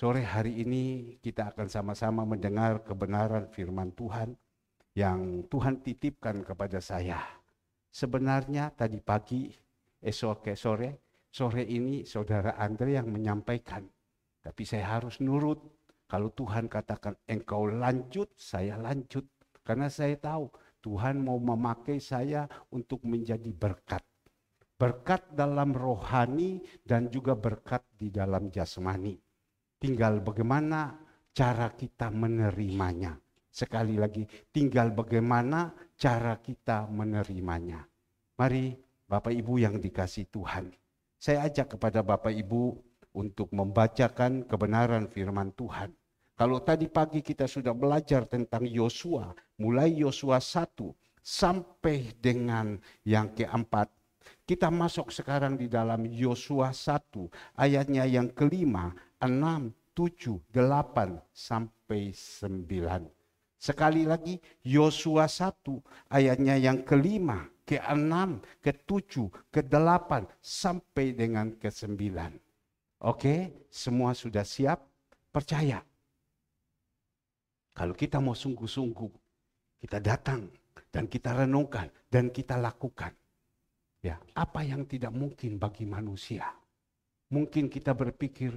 Sore hari ini kita akan sama-sama mendengar kebenaran firman Tuhan yang Tuhan titipkan kepada saya. Sebenarnya tadi pagi, esok ke sore, sore ini saudara Andre yang menyampaikan. Tapi saya harus nurut. Kalau Tuhan katakan engkau lanjut, saya lanjut. Karena saya tahu Tuhan mau memakai saya untuk menjadi berkat. Berkat dalam rohani dan juga berkat di dalam jasmani tinggal bagaimana cara kita menerimanya. Sekali lagi, tinggal bagaimana cara kita menerimanya. Mari Bapak Ibu yang dikasih Tuhan, saya ajak kepada Bapak Ibu untuk membacakan kebenaran firman Tuhan. Kalau tadi pagi kita sudah belajar tentang Yosua, mulai Yosua 1 sampai dengan yang keempat, kita masuk sekarang di dalam Yosua 1 ayatnya yang kelima 6, 7, 8, sampai 9. Sekali lagi Yosua 1 ayatnya yang kelima, ke-6, ke-7, ke-8 sampai dengan ke-9. Oke, semua sudah siap? Percaya. Kalau kita mau sungguh-sungguh, kita datang dan kita renungkan dan kita lakukan. Ya, apa yang tidak mungkin bagi manusia? Mungkin kita berpikir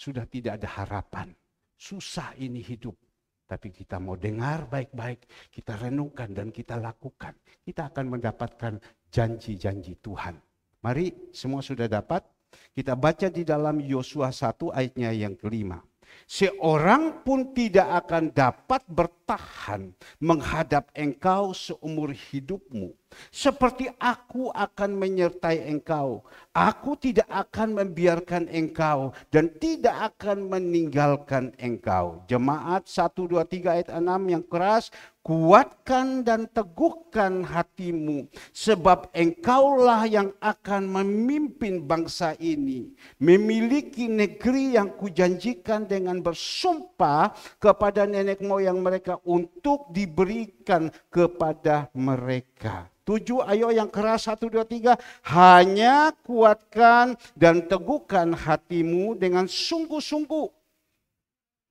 sudah tidak ada harapan. Susah ini hidup. Tapi kita mau dengar baik-baik, kita renungkan dan kita lakukan. Kita akan mendapatkan janji-janji Tuhan. Mari semua sudah dapat. Kita baca di dalam Yosua 1 ayatnya yang kelima. Seorang pun tidak akan dapat bertahan menghadap engkau seumur hidupmu. Seperti aku akan menyertai engkau. Aku tidak akan membiarkan engkau dan tidak akan meninggalkan engkau. Jemaat 1, 2, 3 ayat 6 yang keras kuatkan dan teguhkan hatimu sebab engkaulah yang akan memimpin bangsa ini memiliki negeri yang kujanjikan dengan bersumpah kepada nenek moyang mereka untuk diberikan kepada mereka. Tujuh, ayo yang keras, satu, dua, tiga. Hanya kuatkan dan teguhkan hatimu dengan sungguh-sungguh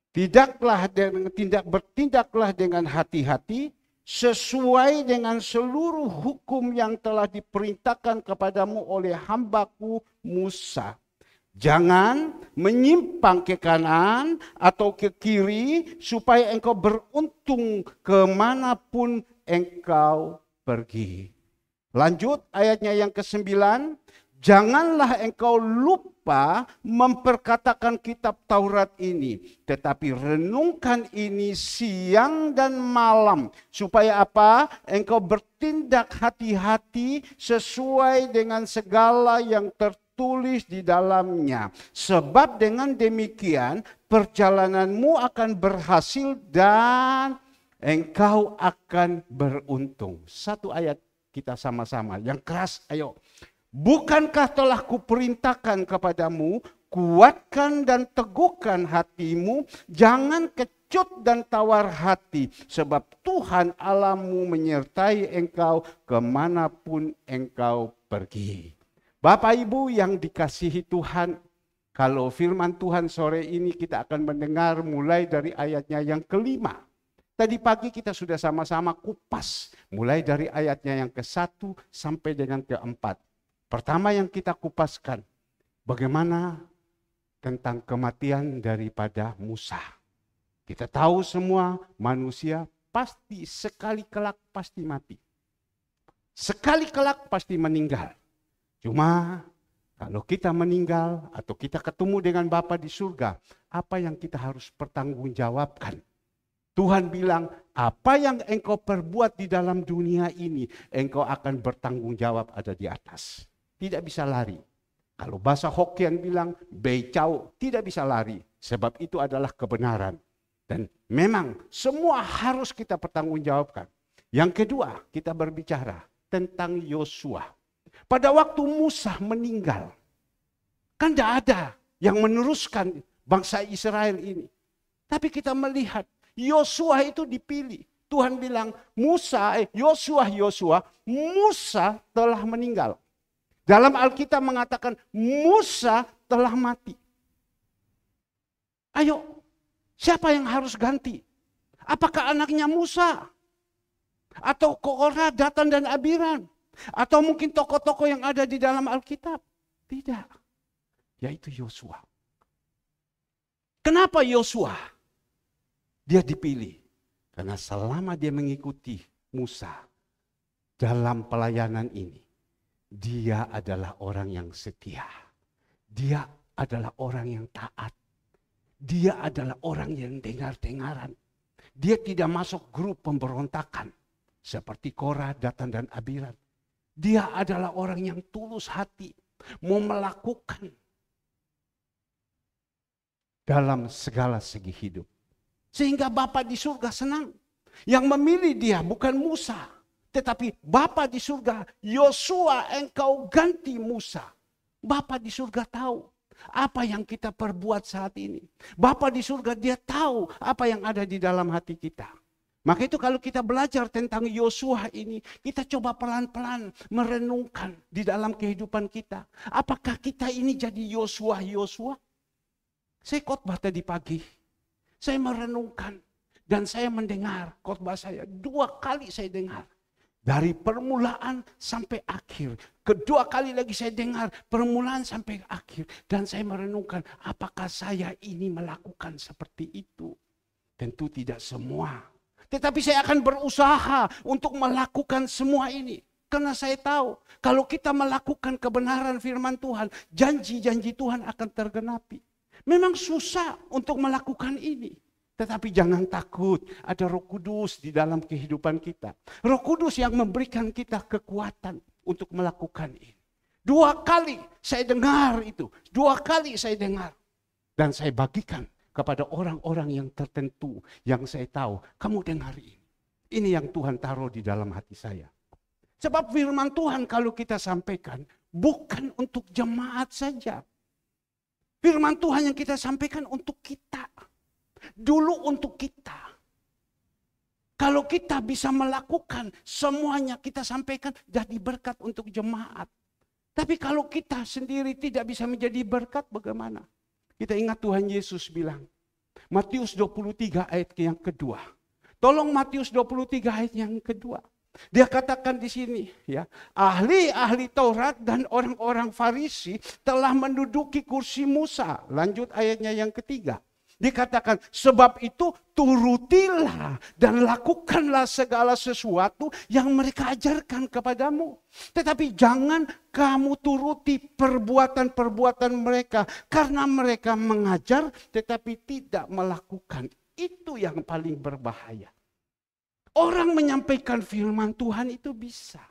Tidaklah dengan tindak bertindaklah dengan hati-hati sesuai dengan seluruh hukum yang telah diperintahkan kepadamu oleh hambaku Musa. Jangan menyimpang ke kanan atau ke kiri supaya engkau beruntung kemanapun engkau pergi. Lanjut ayatnya yang ke sembilan. Janganlah engkau lupa memperkatakan kitab Taurat ini, tetapi renungkan ini siang dan malam, supaya apa? Engkau bertindak hati-hati sesuai dengan segala yang tertulis di dalamnya. Sebab dengan demikian perjalananmu akan berhasil dan engkau akan beruntung. Satu ayat kita sama-sama. Yang keras, ayo Bukankah telah kuperintahkan kepadamu, kuatkan dan teguhkan hatimu, jangan kecut dan tawar hati, sebab Tuhan Alamu menyertai engkau kemanapun engkau pergi. Bapak Ibu yang dikasihi Tuhan, kalau firman Tuhan sore ini kita akan mendengar mulai dari ayatnya yang kelima. Tadi pagi kita sudah sama-sama kupas mulai dari ayatnya yang ke satu sampai dengan keempat. Pertama yang kita kupaskan, bagaimana tentang kematian daripada Musa. Kita tahu semua manusia pasti sekali kelak pasti mati. Sekali kelak pasti meninggal. Cuma kalau kita meninggal atau kita ketemu dengan Bapa di surga, apa yang kita harus pertanggungjawabkan? Tuhan bilang, apa yang engkau perbuat di dalam dunia ini, engkau akan bertanggung jawab ada di atas tidak bisa lari. Kalau bahasa Hokkien bilang beicau tidak bisa lari sebab itu adalah kebenaran. Dan memang semua harus kita pertanggungjawabkan. Yang kedua, kita berbicara tentang Yosua. Pada waktu Musa meninggal, kan tidak ada yang meneruskan bangsa Israel ini. Tapi kita melihat Yosua itu dipilih. Tuhan bilang, Musa, eh, Yosua, Yosua, Musa telah meninggal. Dalam Alkitab mengatakan Musa telah mati. Ayo, siapa yang harus ganti? Apakah anaknya Musa? Atau Kora, Datan, dan Abiran? Atau mungkin tokoh-tokoh yang ada di dalam Alkitab? Tidak. Yaitu Yosua. Kenapa Yosua? Dia dipilih. Karena selama dia mengikuti Musa dalam pelayanan ini, dia adalah orang yang setia. Dia adalah orang yang taat. Dia adalah orang yang dengar-dengaran. Dia tidak masuk grup pemberontakan seperti Korah, Datan, dan Abiran. Dia adalah orang yang tulus hati, mau melakukan dalam segala segi hidup. Sehingga Bapak di surga senang. Yang memilih dia bukan Musa, tetapi Bapa di surga, Yosua engkau ganti Musa. Bapa di surga tahu apa yang kita perbuat saat ini. Bapa di surga dia tahu apa yang ada di dalam hati kita. Maka itu kalau kita belajar tentang Yosua ini, kita coba pelan-pelan merenungkan di dalam kehidupan kita. Apakah kita ini jadi Yosua-Yosua? Saya khotbah tadi pagi. Saya merenungkan dan saya mendengar khotbah saya. Dua kali saya dengar dari permulaan sampai akhir. Kedua kali lagi saya dengar permulaan sampai akhir. Dan saya merenungkan apakah saya ini melakukan seperti itu. Tentu tidak semua. Tetapi saya akan berusaha untuk melakukan semua ini. Karena saya tahu kalau kita melakukan kebenaran firman Tuhan, janji-janji Tuhan akan tergenapi. Memang susah untuk melakukan ini. Tetapi jangan takut, ada Roh Kudus di dalam kehidupan kita. Roh Kudus yang memberikan kita kekuatan untuk melakukan ini. Dua kali saya dengar itu, dua kali saya dengar dan saya bagikan kepada orang-orang yang tertentu yang saya tahu. Kamu dengar ini. Ini yang Tuhan taruh di dalam hati saya. Sebab firman Tuhan kalau kita sampaikan bukan untuk jemaat saja. Firman Tuhan yang kita sampaikan untuk kita Dulu untuk kita. Kalau kita bisa melakukan semuanya kita sampaikan jadi berkat untuk jemaat. Tapi kalau kita sendiri tidak bisa menjadi berkat bagaimana? Kita ingat Tuhan Yesus bilang. Matius 23 ayat yang kedua. Tolong Matius 23 ayat yang kedua. Dia katakan di sini, ya, ahli-ahli Taurat dan orang-orang Farisi telah menduduki kursi Musa. Lanjut ayatnya yang ketiga. Dikatakan sebab itu turutilah dan lakukanlah segala sesuatu yang mereka ajarkan kepadamu. Tetapi jangan kamu turuti perbuatan-perbuatan mereka karena mereka mengajar tetapi tidak melakukan. Itu yang paling berbahaya. Orang menyampaikan firman Tuhan itu bisa.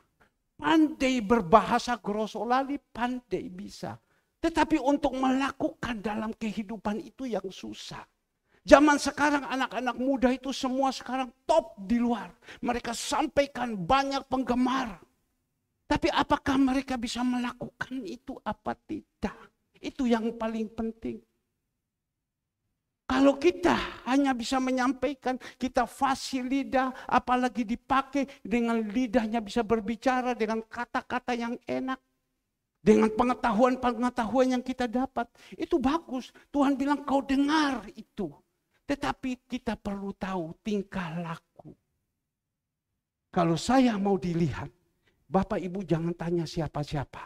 Pandai berbahasa grosolali, pandai bisa. Tetapi untuk melakukan dalam kehidupan itu yang susah. Zaman sekarang anak-anak muda itu semua sekarang top di luar. Mereka sampaikan banyak penggemar. Tapi apakah mereka bisa melakukan itu apa tidak? Itu yang paling penting. Kalau kita hanya bisa menyampaikan, kita fasih lidah, apalagi dipakai dengan lidahnya bisa berbicara dengan kata-kata yang enak. Dengan pengetahuan-pengetahuan yang kita dapat, itu bagus. Tuhan bilang kau dengar itu. Tetapi kita perlu tahu tingkah laku. Kalau saya mau dilihat, Bapak Ibu jangan tanya siapa-siapa.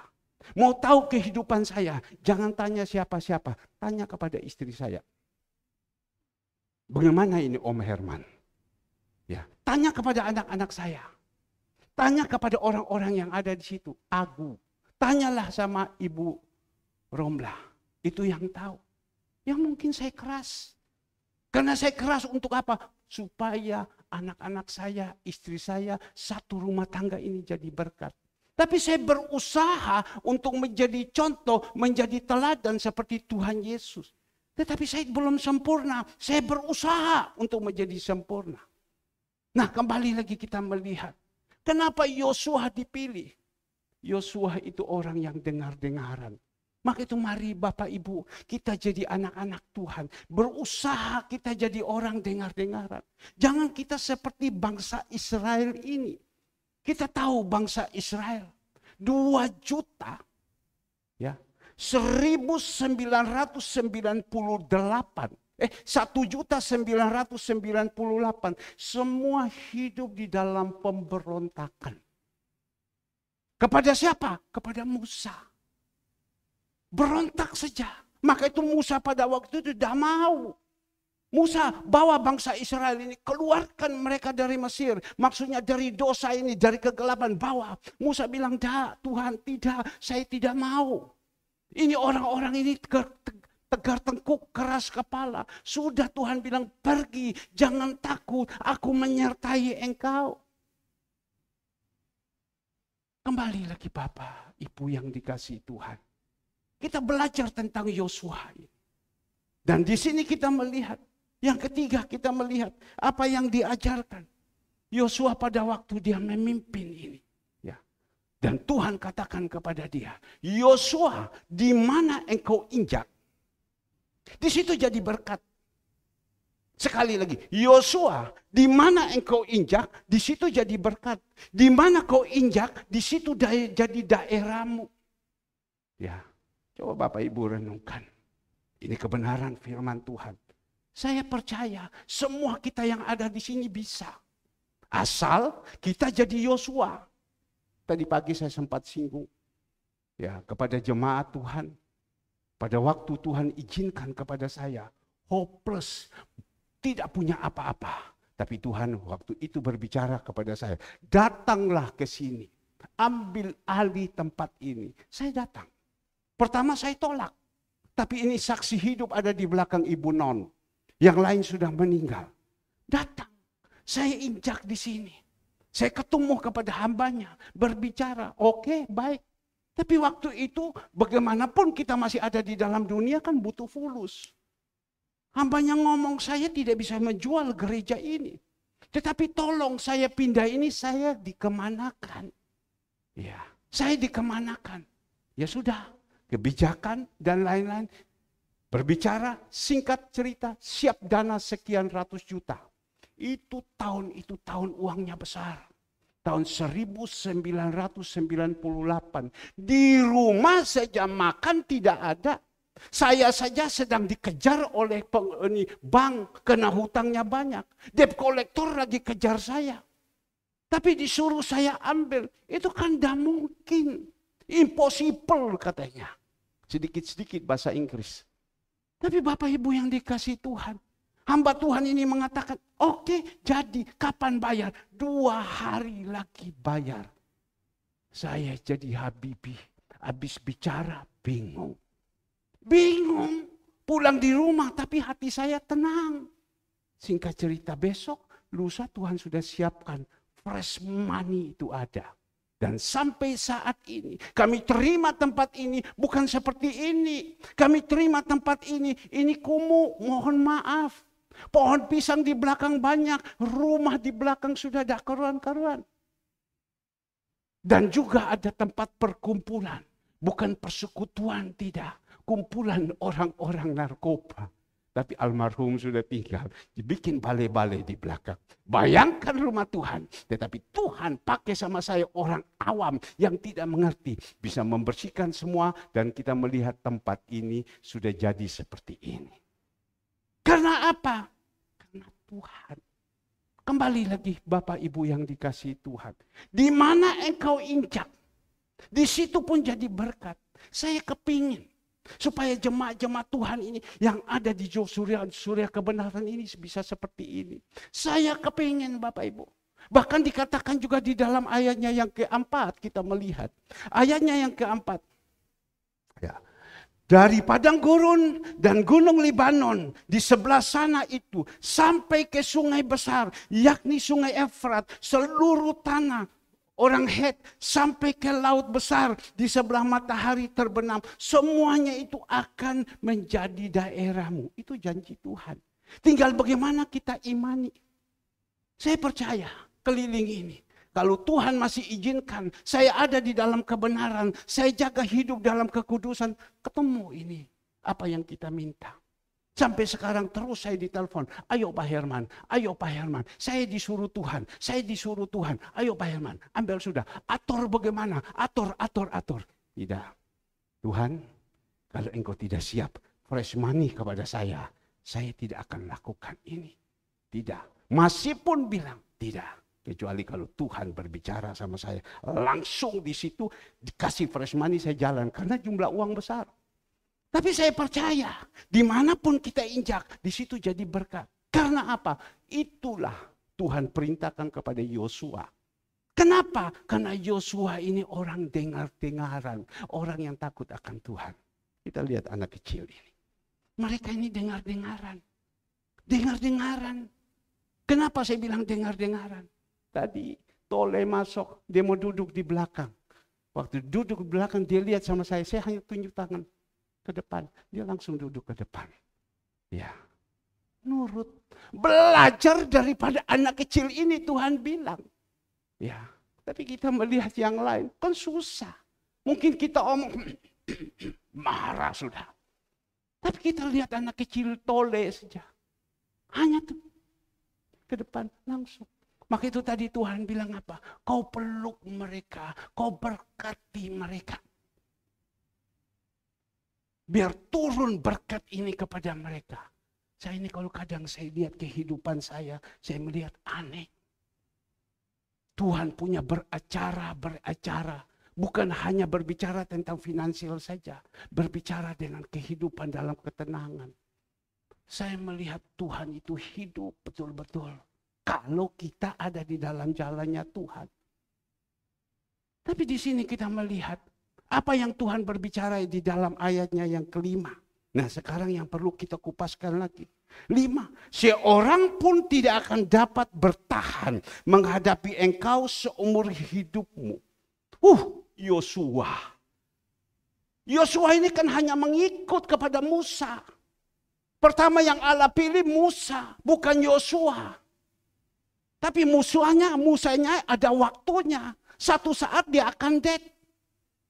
Mau tahu kehidupan saya, jangan tanya siapa-siapa. Tanya kepada istri saya. Bagaimana ini Om Herman? Ya, tanya kepada anak-anak saya. Tanya kepada orang-orang yang ada di situ. Aku Tanyalah sama Ibu Romlah. Itu yang tahu. Yang mungkin saya keras. Karena saya keras untuk apa? Supaya anak-anak saya, istri saya, satu rumah tangga ini jadi berkat. Tapi saya berusaha untuk menjadi contoh, menjadi teladan seperti Tuhan Yesus. Tetapi saya belum sempurna. Saya berusaha untuk menjadi sempurna. Nah, kembali lagi kita melihat kenapa Yosua dipilih. Yosua itu orang yang dengar-dengaran. Maka itu mari Bapak Ibu, kita jadi anak-anak Tuhan. Berusaha kita jadi orang dengar-dengaran. Jangan kita seperti bangsa Israel ini. Kita tahu bangsa Israel dua juta ya 1998 eh 1 juta 998 semua hidup di dalam pemberontakan. Kepada siapa? Kepada Musa. Berontak saja. Maka itu Musa pada waktu itu tidak mau. Musa bawa bangsa Israel ini keluarkan mereka dari Mesir. Maksudnya dari dosa ini, dari kegelapan bawa. Musa bilang, "Tidak, Tuhan, tidak, saya tidak mau." Ini orang-orang ini tegar, tegar tengkuk, keras kepala. Sudah Tuhan bilang, "Pergi, jangan takut, aku menyertai engkau." Kembali lagi Bapak, Ibu yang dikasih Tuhan. Kita belajar tentang Yosua Dan di sini kita melihat, yang ketiga kita melihat apa yang diajarkan. Yosua pada waktu dia memimpin ini. ya Dan Tuhan katakan kepada dia, Yosua di mana engkau injak, di situ jadi berkat. Sekali lagi, Yosua, di mana engkau injak, di situ jadi berkat. Di mana kau injak, di situ daya, jadi daerahmu. Ya, coba Bapak Ibu renungkan. Ini kebenaran firman Tuhan. Saya percaya semua kita yang ada di sini bisa. Asal kita jadi Yosua. Tadi pagi saya sempat singgung ya kepada jemaat Tuhan. Pada waktu Tuhan izinkan kepada saya hopeless, tidak punya apa-apa. Tapi Tuhan waktu itu berbicara kepada saya, datanglah ke sini, ambil alih tempat ini. Saya datang. Pertama saya tolak, tapi ini saksi hidup ada di belakang ibu non. Yang lain sudah meninggal. Datang, saya injak di sini. Saya ketemu kepada hambanya, berbicara, oke okay, baik. Tapi waktu itu bagaimanapun kita masih ada di dalam dunia kan butuh fulus. Hambanya ngomong, saya tidak bisa menjual gereja ini. Tetapi tolong saya pindah ini, saya dikemanakan. Ya, saya dikemanakan. Ya sudah, kebijakan dan lain-lain. Berbicara, singkat cerita, siap dana sekian ratus juta. Itu tahun itu tahun uangnya besar. Tahun 1998. Di rumah saja makan tidak ada, saya saja sedang dikejar oleh peng, ini, bank karena hutangnya banyak. Debt collector lagi kejar saya. Tapi disuruh saya ambil. Itu kan tidak mungkin. Impossible katanya. Sedikit-sedikit bahasa Inggris. Tapi Bapak Ibu yang dikasih Tuhan. Hamba Tuhan ini mengatakan, oke okay, jadi kapan bayar? Dua hari lagi bayar. Saya jadi Habibie. Habis bicara bingung. Bingung. Pulang di rumah tapi hati saya tenang. Singkat cerita besok lusa Tuhan sudah siapkan fresh money itu ada. Dan sampai saat ini kami terima tempat ini bukan seperti ini. Kami terima tempat ini, ini kumuh, mohon maaf. Pohon pisang di belakang banyak, rumah di belakang sudah ada karuan-karuan. Dan juga ada tempat perkumpulan, bukan persekutuan tidak kumpulan orang-orang narkoba. Tapi almarhum sudah tinggal, dibikin balai-balai di belakang. Bayangkan rumah Tuhan. Tetapi Tuhan pakai sama saya orang awam yang tidak mengerti. Bisa membersihkan semua dan kita melihat tempat ini sudah jadi seperti ini. Karena apa? Karena Tuhan. Kembali lagi Bapak Ibu yang dikasih Tuhan. Di mana engkau injak, di situ pun jadi berkat. Saya kepingin Supaya jemaat-jemaat Tuhan ini yang ada di Surya, Surya kebenaran ini bisa seperti ini. Saya kepingin Bapak Ibu. Bahkan dikatakan juga di dalam ayatnya yang keempat kita melihat. Ayatnya yang keempat. Ya. Dari padang gurun dan gunung Libanon di sebelah sana itu sampai ke sungai besar yakni sungai Efrat seluruh tanah Orang head sampai ke laut besar di sebelah matahari terbenam. Semuanya itu akan menjadi daerahmu. Itu janji Tuhan. Tinggal bagaimana kita imani. Saya percaya keliling ini. Kalau Tuhan masih izinkan, saya ada di dalam kebenaran, saya jaga hidup dalam kekudusan, ketemu ini apa yang kita minta. Sampai sekarang terus saya ditelepon, ayo Pak Herman, ayo Pak Herman, saya disuruh Tuhan, saya disuruh Tuhan, ayo Pak Herman, ambil sudah, atur bagaimana, atur, atur, atur. Tidak, Tuhan, kalau engkau tidak siap, fresh money kepada saya, saya tidak akan lakukan ini. Tidak, masih pun bilang tidak. Kecuali kalau Tuhan berbicara sama saya, langsung di situ dikasih fresh money saya jalan, karena jumlah uang besar. Tapi saya percaya, dimanapun kita injak, di situ jadi berkat. Karena apa? Itulah Tuhan perintahkan kepada Yosua. Kenapa? Karena Yosua ini orang dengar-dengaran. Orang yang takut akan Tuhan. Kita lihat anak kecil ini. Mereka ini dengar-dengaran. Dengar-dengaran. Kenapa saya bilang dengar-dengaran? Tadi Tole masuk, dia mau duduk di belakang. Waktu duduk di belakang, dia lihat sama saya, saya hanya tunjuk tangan ke depan. Dia langsung duduk ke depan. Ya. Nurut. Belajar daripada anak kecil ini Tuhan bilang. Ya. Tapi kita melihat yang lain. Kan susah. Mungkin kita omong. marah sudah. Tapi kita lihat anak kecil tole saja. Hanya tuh. Ke depan langsung. Maka itu tadi Tuhan bilang apa? Kau peluk mereka. Kau berkati mereka biar turun berkat ini kepada mereka. Saya ini kalau kadang saya lihat kehidupan saya, saya melihat aneh. Tuhan punya beracara, beracara. Bukan hanya berbicara tentang finansial saja. Berbicara dengan kehidupan dalam ketenangan. Saya melihat Tuhan itu hidup betul-betul. Kalau kita ada di dalam jalannya Tuhan. Tapi di sini kita melihat apa yang Tuhan berbicara di dalam ayatnya yang kelima? Nah sekarang yang perlu kita kupaskan lagi. Lima, seorang pun tidak akan dapat bertahan menghadapi engkau seumur hidupmu. Uh, Yosua. Yosua ini kan hanya mengikut kepada Musa. Pertama yang Allah pilih Musa, bukan Yosua. Tapi musuhnya, Musanya ada waktunya. Satu saat dia akan dead.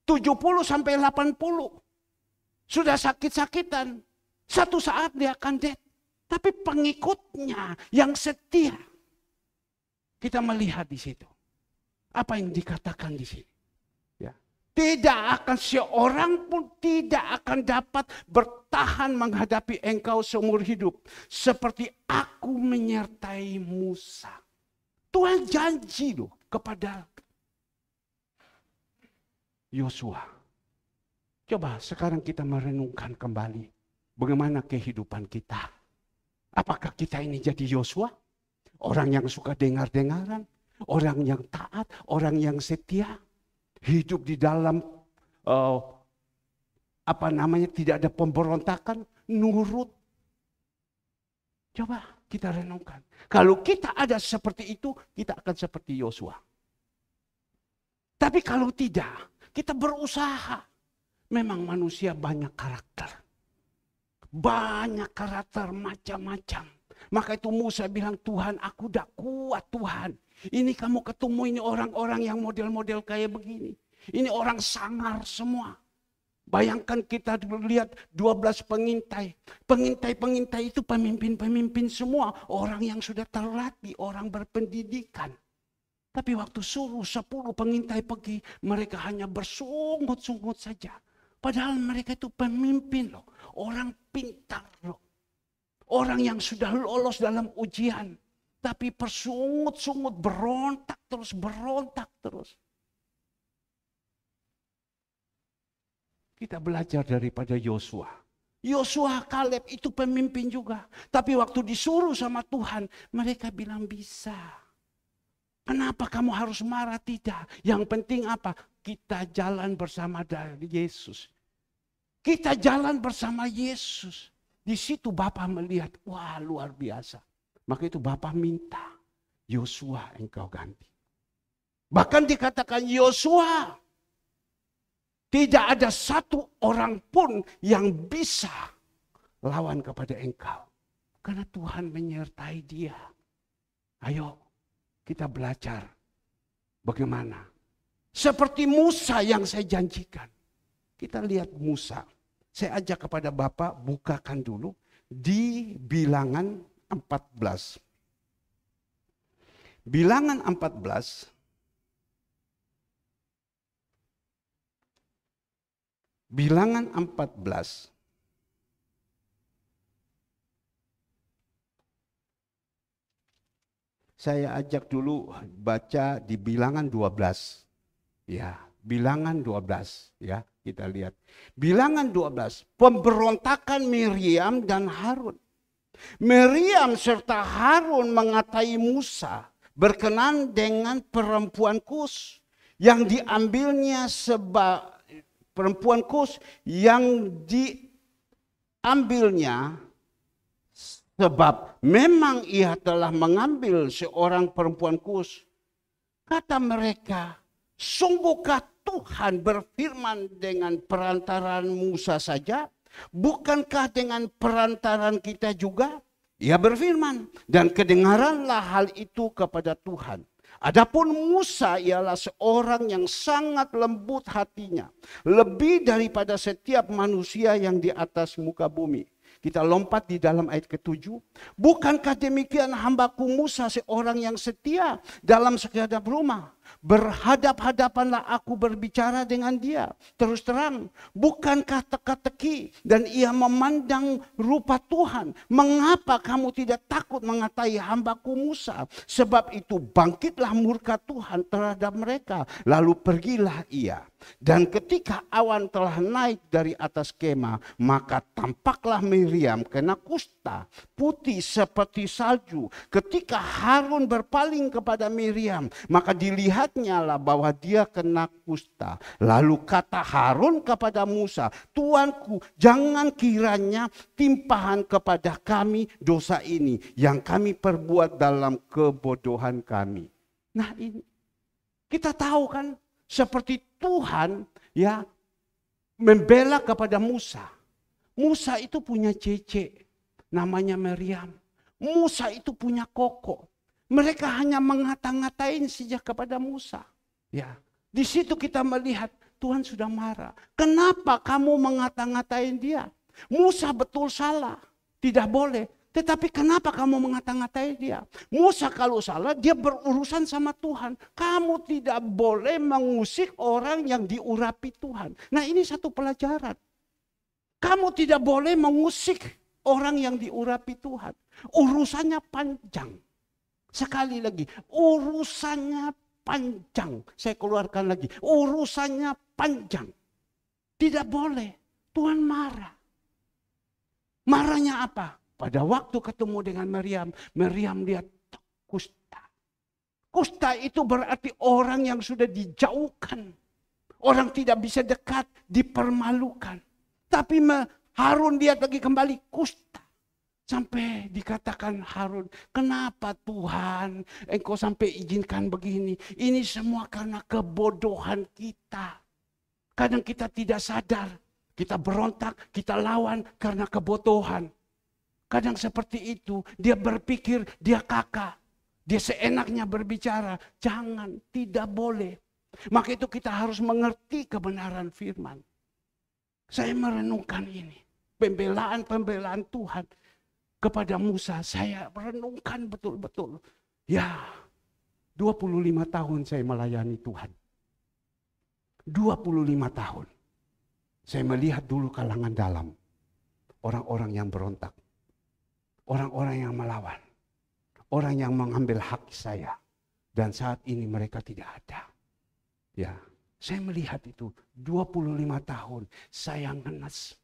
70 sampai 80. Sudah sakit-sakitan. Satu saat dia akan dead. Tapi pengikutnya yang setia. Kita melihat di situ. Apa yang dikatakan di sini. Ya. Tidak akan seorang pun tidak akan dapat bertahan menghadapi engkau seumur hidup. Seperti aku menyertai Musa. Tuhan janji loh kepada Yosua. Coba sekarang kita merenungkan kembali bagaimana kehidupan kita. Apakah kita ini jadi Yosua? Orang yang suka dengar-dengaran, orang yang taat, orang yang setia, hidup di dalam uh, apa namanya tidak ada pemberontakan, nurut. Coba kita renungkan. Kalau kita ada seperti itu, kita akan seperti Yosua. Tapi kalau tidak, kita berusaha. Memang manusia banyak karakter. Banyak karakter macam-macam. Maka itu Musa bilang, Tuhan aku tidak kuat Tuhan. Ini kamu ketemu ini orang-orang yang model-model kayak begini. Ini orang sangar semua. Bayangkan kita lihat 12 pengintai. Pengintai-pengintai itu pemimpin-pemimpin semua. Orang yang sudah terlatih, orang berpendidikan. Tapi waktu suruh sepuluh pengintai pergi, mereka hanya bersungut-sungut saja. Padahal mereka itu pemimpin loh. Orang pintar loh. Orang yang sudah lolos dalam ujian. Tapi bersungut-sungut, berontak terus, berontak terus. Kita belajar daripada Yosua. Yosua Kaleb itu pemimpin juga. Tapi waktu disuruh sama Tuhan, mereka bilang bisa. Kenapa kamu harus marah? Tidak. Yang penting apa? Kita jalan bersama dari Yesus. Kita jalan bersama Yesus. Di situ Bapak melihat, wah luar biasa. Maka itu Bapak minta, Yosua engkau ganti. Bahkan dikatakan Yosua, tidak ada satu orang pun yang bisa lawan kepada engkau. Karena Tuhan menyertai dia. Ayo kita belajar bagaimana. Seperti Musa yang saya janjikan. Kita lihat Musa. Saya ajak kepada Bapak bukakan dulu di bilangan 14. Bilangan 14 Bilangan 14 saya ajak dulu baca di bilangan 12. Ya, bilangan 12 ya, kita lihat. Bilangan 12, pemberontakan Miriam dan Harun. Miriam serta Harun mengatai Musa berkenan dengan perempuan Kus yang diambilnya sebab perempuan Kus yang diambilnya Sebab memang ia telah mengambil seorang perempuan kus. Kata mereka, sungguhkah Tuhan berfirman dengan perantaran Musa saja? Bukankah dengan perantaran kita juga? Ia berfirman, dan kedengaranlah hal itu kepada Tuhan. Adapun Musa ialah seorang yang sangat lembut hatinya, lebih daripada setiap manusia yang di atas muka bumi. Kita lompat di dalam ayat ketujuh. Bukankah demikian hambaku Musa seorang yang setia dalam sekadar rumah. Berhadap-hadapanlah aku berbicara dengan dia. Terus terang, bukankah teka-teki. Dan ia memandang rupa Tuhan. Mengapa kamu tidak takut mengatai hambaku Musa? Sebab itu bangkitlah murka Tuhan terhadap mereka. Lalu pergilah ia. Dan ketika awan telah naik dari atas kema, maka tampaklah Miriam kena kusta putih seperti salju. Ketika Harun berpaling kepada Miriam, maka dilihat melihatnya lah bahwa dia kena kusta. Lalu kata Harun kepada Musa, Tuanku jangan kiranya timpahan kepada kami dosa ini yang kami perbuat dalam kebodohan kami. Nah ini kita tahu kan seperti Tuhan ya membela kepada Musa. Musa itu punya cece namanya Meriam. Musa itu punya koko mereka hanya mengata-ngatain sejak kepada Musa. Ya, di situ kita melihat Tuhan sudah marah. Kenapa kamu mengata-ngatain dia? Musa betul salah, tidak boleh. Tetapi kenapa kamu mengata-ngatai dia? Musa kalau salah dia berurusan sama Tuhan. Kamu tidak boleh mengusik orang yang diurapi Tuhan. Nah ini satu pelajaran. Kamu tidak boleh mengusik orang yang diurapi Tuhan. Urusannya panjang. Sekali lagi, urusannya panjang. Saya keluarkan lagi, urusannya panjang. Tidak boleh. Tuhan marah. Marahnya apa? Pada waktu ketemu dengan Meriam, Meriam lihat kusta. Kusta itu berarti orang yang sudah dijauhkan. Orang tidak bisa dekat, dipermalukan. Tapi Harun dia lagi kembali kusta. Sampai dikatakan Harun, kenapa Tuhan engkau sampai izinkan begini? Ini semua karena kebodohan kita. Kadang kita tidak sadar, kita berontak, kita lawan karena kebodohan. Kadang seperti itu, dia berpikir dia kakak. Dia seenaknya berbicara, jangan, tidak boleh. Maka itu kita harus mengerti kebenaran firman. Saya merenungkan ini. Pembelaan-pembelaan Tuhan kepada Musa, saya renungkan betul-betul. Ya, 25 tahun saya melayani Tuhan. 25 tahun. Saya melihat dulu kalangan dalam. Orang-orang yang berontak. Orang-orang yang melawan. Orang yang mengambil hak saya. Dan saat ini mereka tidak ada. Ya, saya melihat itu 25 tahun saya ngenes.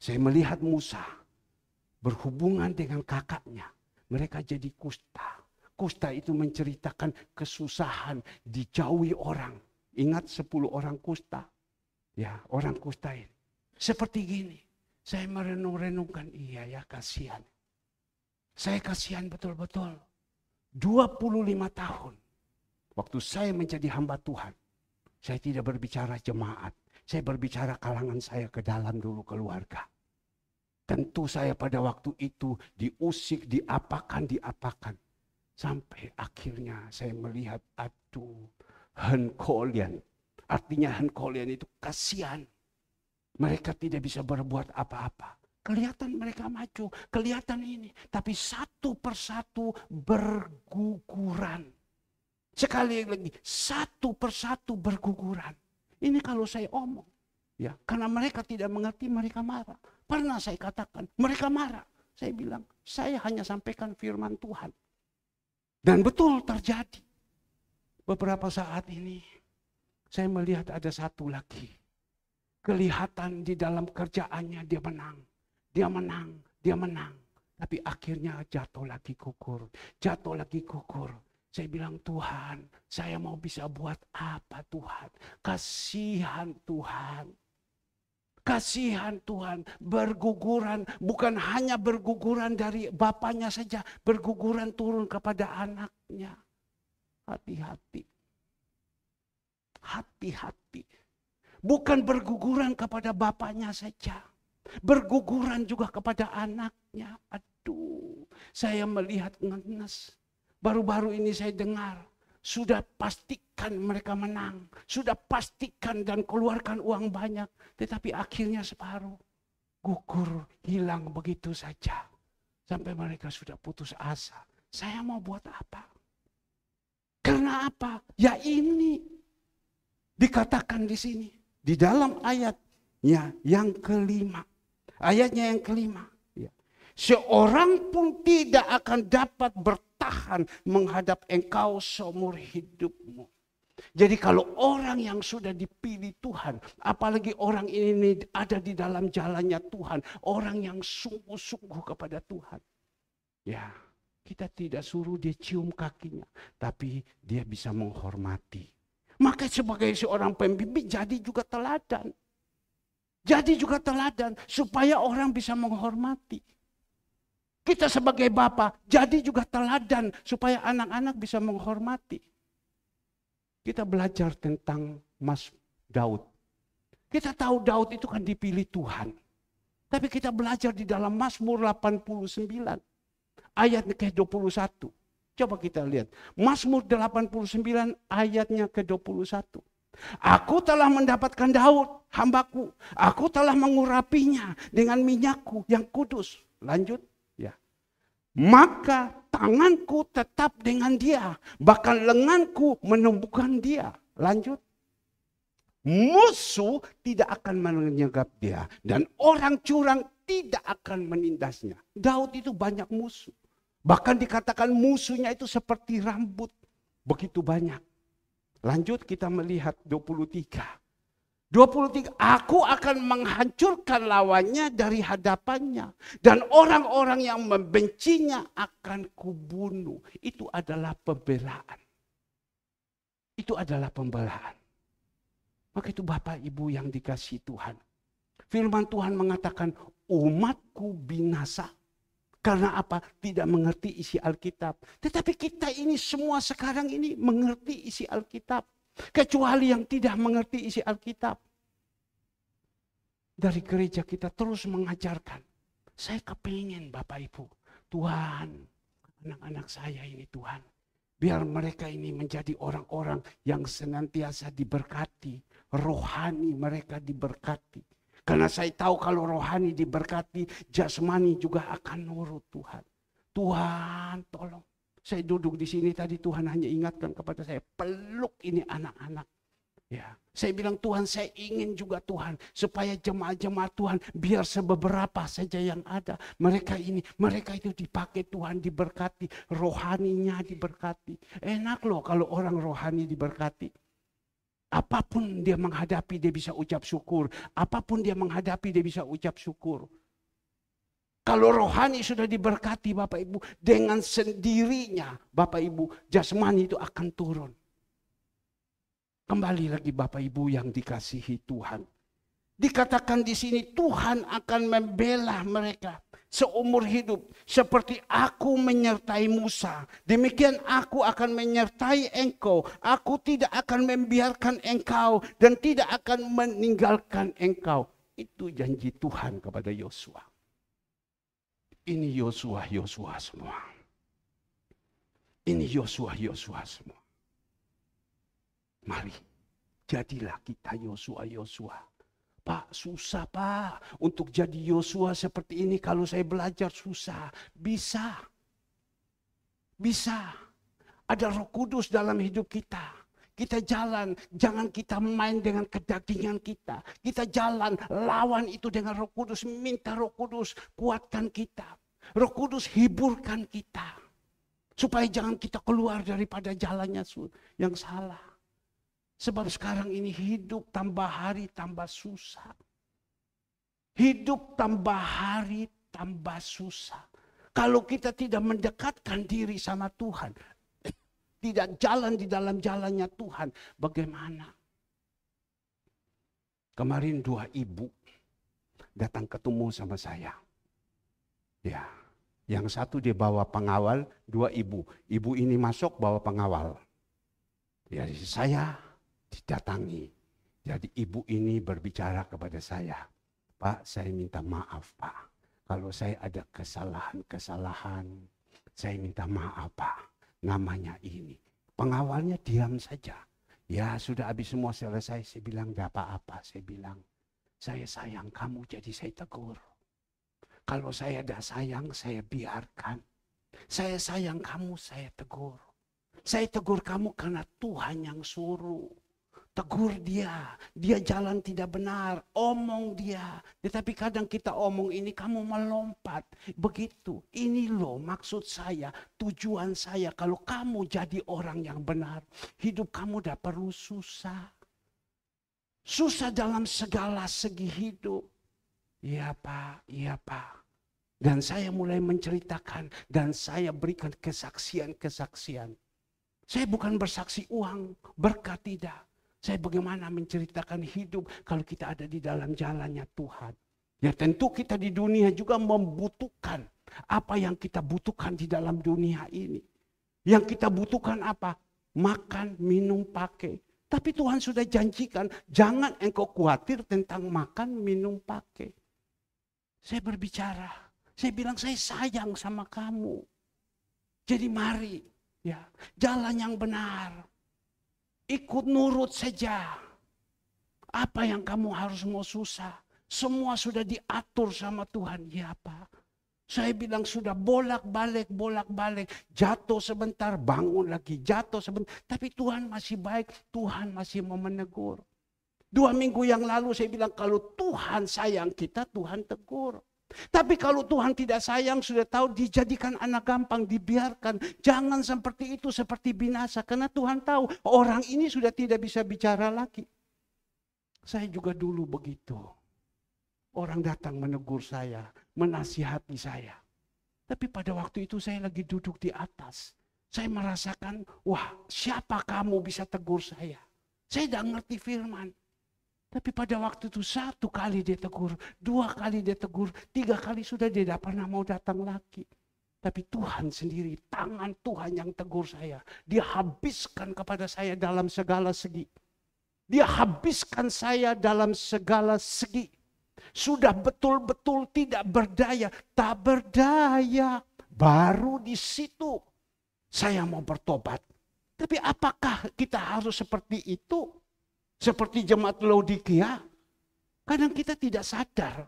Saya melihat Musa berhubungan dengan kakaknya. Mereka jadi kusta. Kusta itu menceritakan kesusahan, dijauhi orang. Ingat sepuluh orang kusta. Ya, orang kusta ini. Seperti gini. Saya merenung-renungkan, iya ya kasihan. Saya kasihan betul-betul. 25 tahun. Waktu saya menjadi hamba Tuhan. Saya tidak berbicara jemaat. Saya berbicara kalangan saya ke dalam dulu keluarga. Tentu saya pada waktu itu diusik, diapakan, diapakan. Sampai akhirnya saya melihat aduh hengkolian. Artinya hengkolian itu kasihan. Mereka tidak bisa berbuat apa-apa. Kelihatan mereka maju, kelihatan ini. Tapi satu persatu berguguran. Sekali lagi, satu persatu berguguran. Ini kalau saya omong. ya Karena mereka tidak mengerti, mereka marah. Pernah saya katakan, mereka marah. Saya bilang, saya hanya sampaikan firman Tuhan. Dan betul terjadi. Beberapa saat ini, saya melihat ada satu lagi. Kelihatan di dalam kerjaannya dia menang. Dia menang, dia menang. Tapi akhirnya jatuh lagi kukur Jatuh lagi kukur Saya bilang, Tuhan, saya mau bisa buat apa Tuhan? Kasihan Tuhan. Kasihan Tuhan, berguguran, bukan hanya berguguran dari bapaknya saja, berguguran turun kepada anaknya. Hati-hati. Hati-hati. Bukan berguguran kepada bapaknya saja. Berguguran juga kepada anaknya. Aduh, saya melihat ngenes. Baru-baru ini saya dengar sudah pastikan mereka menang. Sudah pastikan dan keluarkan uang banyak. Tetapi akhirnya separuh. Gugur, hilang begitu saja. Sampai mereka sudah putus asa. Saya mau buat apa? Karena apa? Ya ini. Dikatakan di sini. Di dalam ayatnya yang kelima. Ayatnya yang kelima. Ya. Seorang pun tidak akan dapat bertahan bertahan menghadap engkau seumur hidupmu. Jadi kalau orang yang sudah dipilih Tuhan, apalagi orang ini ada di dalam jalannya Tuhan, orang yang sungguh-sungguh kepada Tuhan. Ya, kita tidak suruh dia cium kakinya, tapi dia bisa menghormati. Maka sebagai seorang pembimbing jadi juga teladan. Jadi juga teladan supaya orang bisa menghormati. Kita sebagai bapak jadi juga teladan supaya anak-anak bisa menghormati. Kita belajar tentang Mas Daud. Kita tahu Daud itu kan dipilih Tuhan. Tapi kita belajar di dalam Mazmur 89 ayat ke-21. Coba kita lihat. Mazmur 89 ayatnya ke-21. Aku telah mendapatkan Daud, hambaku. Aku telah mengurapinya dengan minyakku yang kudus. Lanjut maka tanganku tetap dengan dia, bahkan lenganku menumbuhkan dia. Lanjut. Musuh tidak akan menyegap dia dan orang curang tidak akan menindasnya. Daud itu banyak musuh. Bahkan dikatakan musuhnya itu seperti rambut. Begitu banyak. Lanjut kita melihat 23. 23, aku akan menghancurkan lawannya dari hadapannya. Dan orang-orang yang membencinya akan kubunuh. Itu adalah pembelaan. Itu adalah pembelaan. Maka itu Bapak Ibu yang dikasih Tuhan. Firman Tuhan mengatakan umatku binasa. Karena apa? Tidak mengerti isi Alkitab. Tetapi kita ini semua sekarang ini mengerti isi Alkitab. Kecuali yang tidak mengerti isi Alkitab. Dari gereja kita terus mengajarkan. Saya kepingin Bapak Ibu. Tuhan, anak-anak saya ini Tuhan. Biar mereka ini menjadi orang-orang yang senantiasa diberkati. Rohani mereka diberkati. Karena saya tahu kalau rohani diberkati, jasmani juga akan nurut Tuhan. Tuhan tolong saya duduk di sini tadi Tuhan hanya ingatkan kepada saya, peluk ini anak-anak. Ya, saya bilang Tuhan, saya ingin juga Tuhan supaya jemaat-jemaat Tuhan biar sebeberapa saja yang ada mereka ini, mereka itu dipakai Tuhan diberkati, rohaninya diberkati. Enak loh kalau orang rohani diberkati. Apapun dia menghadapi dia bisa ucap syukur, apapun dia menghadapi dia bisa ucap syukur. Kalau rohani sudah diberkati Bapak Ibu, dengan sendirinya Bapak Ibu jasmani itu akan turun. Kembali lagi Bapak Ibu yang dikasihi Tuhan. Dikatakan di sini Tuhan akan membela mereka seumur hidup. Seperti aku menyertai Musa. Demikian aku akan menyertai engkau. Aku tidak akan membiarkan engkau dan tidak akan meninggalkan engkau. Itu janji Tuhan kepada Yosua. Ini Yosua, Yosua semua. Ini Yosua, Yosua semua. Mari, jadilah kita Yosua, Yosua. Pak, susah Pak. Untuk jadi Yosua seperti ini kalau saya belajar susah. Bisa. Bisa. Ada roh kudus dalam hidup kita. Kita jalan, jangan kita main dengan kedagingan kita. Kita jalan, lawan itu dengan roh kudus. Minta roh kudus, kuatkan kita. Roh kudus hiburkan kita. Supaya jangan kita keluar daripada jalannya yang salah. Sebab sekarang ini hidup tambah hari tambah susah. Hidup tambah hari tambah susah. Kalau kita tidak mendekatkan diri sama Tuhan, tidak jalan di dalam jalannya Tuhan, bagaimana? Kemarin dua ibu datang ketemu sama saya. Ya, yang satu dia bawa pengawal, dua ibu. Ibu ini masuk bawa pengawal. Ya, saya didatangi. Jadi ibu ini berbicara kepada saya, Pak, saya minta maaf, Pak. Kalau saya ada kesalahan-kesalahan, saya minta maaf, Pak namanya ini. Pengawalnya diam saja. Ya sudah habis semua selesai. Saya bilang gak apa-apa. Saya bilang saya sayang kamu jadi saya tegur. Kalau saya tidak sayang saya biarkan. Saya sayang kamu saya tegur. Saya tegur kamu karena Tuhan yang suruh. Tegur dia, dia jalan tidak benar, omong dia. Tetapi kadang kita omong ini kamu melompat. Begitu, ini loh maksud saya, tujuan saya. Kalau kamu jadi orang yang benar, hidup kamu tidak perlu susah. Susah dalam segala segi hidup. Iya pak, iya pak. Dan saya mulai menceritakan dan saya berikan kesaksian-kesaksian. Saya bukan bersaksi uang, berkat tidak. Saya bagaimana menceritakan hidup kalau kita ada di dalam jalannya Tuhan. Ya tentu kita di dunia juga membutuhkan apa yang kita butuhkan di dalam dunia ini. Yang kita butuhkan apa? Makan, minum, pakai. Tapi Tuhan sudah janjikan, jangan engkau khawatir tentang makan, minum, pakai. Saya berbicara, saya bilang saya sayang sama kamu. Jadi mari, ya jalan yang benar ikut nurut saja. Apa yang kamu harus mau susah? Semua sudah diatur sama Tuhan. Ya Pak. Saya bilang sudah bolak-balik, bolak-balik. Jatuh sebentar, bangun lagi. Jatuh sebentar. Tapi Tuhan masih baik. Tuhan masih mau menegur. Dua minggu yang lalu saya bilang kalau Tuhan sayang kita, Tuhan tegur. Tapi kalau Tuhan tidak sayang, sudah tahu dijadikan anak gampang, dibiarkan. Jangan seperti itu, seperti binasa. Karena Tuhan tahu orang ini sudah tidak bisa bicara lagi. Saya juga dulu begitu. Orang datang menegur saya, menasihati saya. Tapi pada waktu itu saya lagi duduk di atas. Saya merasakan, wah siapa kamu bisa tegur saya? Saya tidak ngerti firman. Tapi pada waktu itu satu kali dia tegur, dua kali dia tegur, tiga kali sudah dia tidak pernah mau datang lagi. Tapi Tuhan sendiri, tangan Tuhan yang tegur saya. Dia habiskan kepada saya dalam segala segi. Dia habiskan saya dalam segala segi. Sudah betul-betul tidak berdaya, tak berdaya. Baru di situ saya mau bertobat. Tapi apakah kita harus seperti itu? Seperti jemaat Laodikia, kadang kita tidak sadar.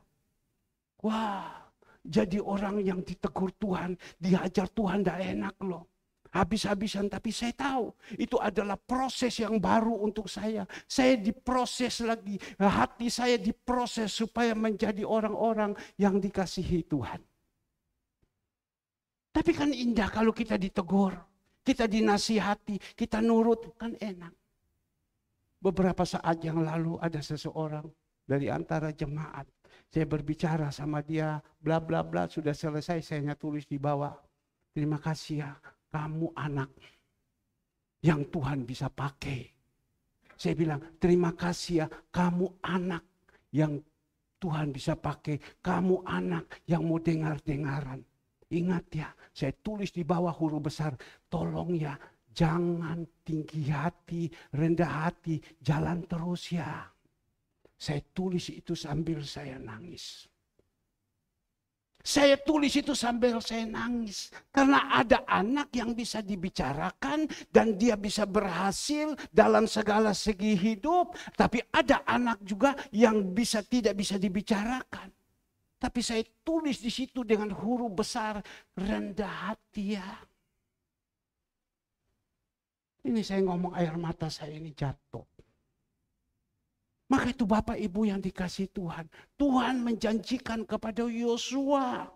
Wah, jadi orang yang ditegur Tuhan, dihajar Tuhan tidak enak loh. Habis-habisan, tapi saya tahu itu adalah proses yang baru untuk saya. Saya diproses lagi, hati saya diproses supaya menjadi orang-orang yang dikasihi Tuhan. Tapi kan indah kalau kita ditegur, kita dinasihati, kita nurut, kan enak. Beberapa saat yang lalu ada seseorang dari antara jemaat. Saya berbicara sama dia, bla bla bla, sudah selesai, saya hanya tulis di bawah. Terima kasih ya, kamu anak yang Tuhan bisa pakai. Saya bilang, terima kasih ya, kamu anak yang Tuhan bisa pakai. Kamu anak yang mau dengar-dengaran. Ingat ya, saya tulis di bawah huruf besar. Tolong ya, Jangan tinggi hati, rendah hati, jalan terus ya. Saya tulis itu sambil saya nangis. Saya tulis itu sambil saya nangis. Karena ada anak yang bisa dibicarakan dan dia bisa berhasil dalam segala segi hidup. Tapi ada anak juga yang bisa tidak bisa dibicarakan. Tapi saya tulis di situ dengan huruf besar rendah hati ya. Ini saya ngomong air mata saya ini jatuh. Maka itu Bapak Ibu yang dikasih Tuhan. Tuhan menjanjikan kepada Yosua.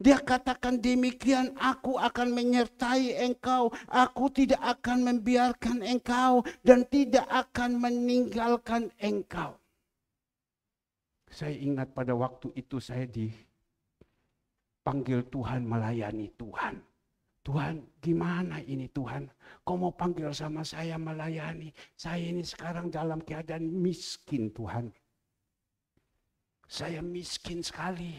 Dia katakan demikian aku akan menyertai engkau. Aku tidak akan membiarkan engkau. Dan tidak akan meninggalkan engkau. Saya ingat pada waktu itu saya dipanggil Tuhan melayani Tuhan. Tuhan, gimana ini Tuhan? Kau mau panggil sama saya melayani? Saya ini sekarang dalam keadaan miskin Tuhan. Saya miskin sekali.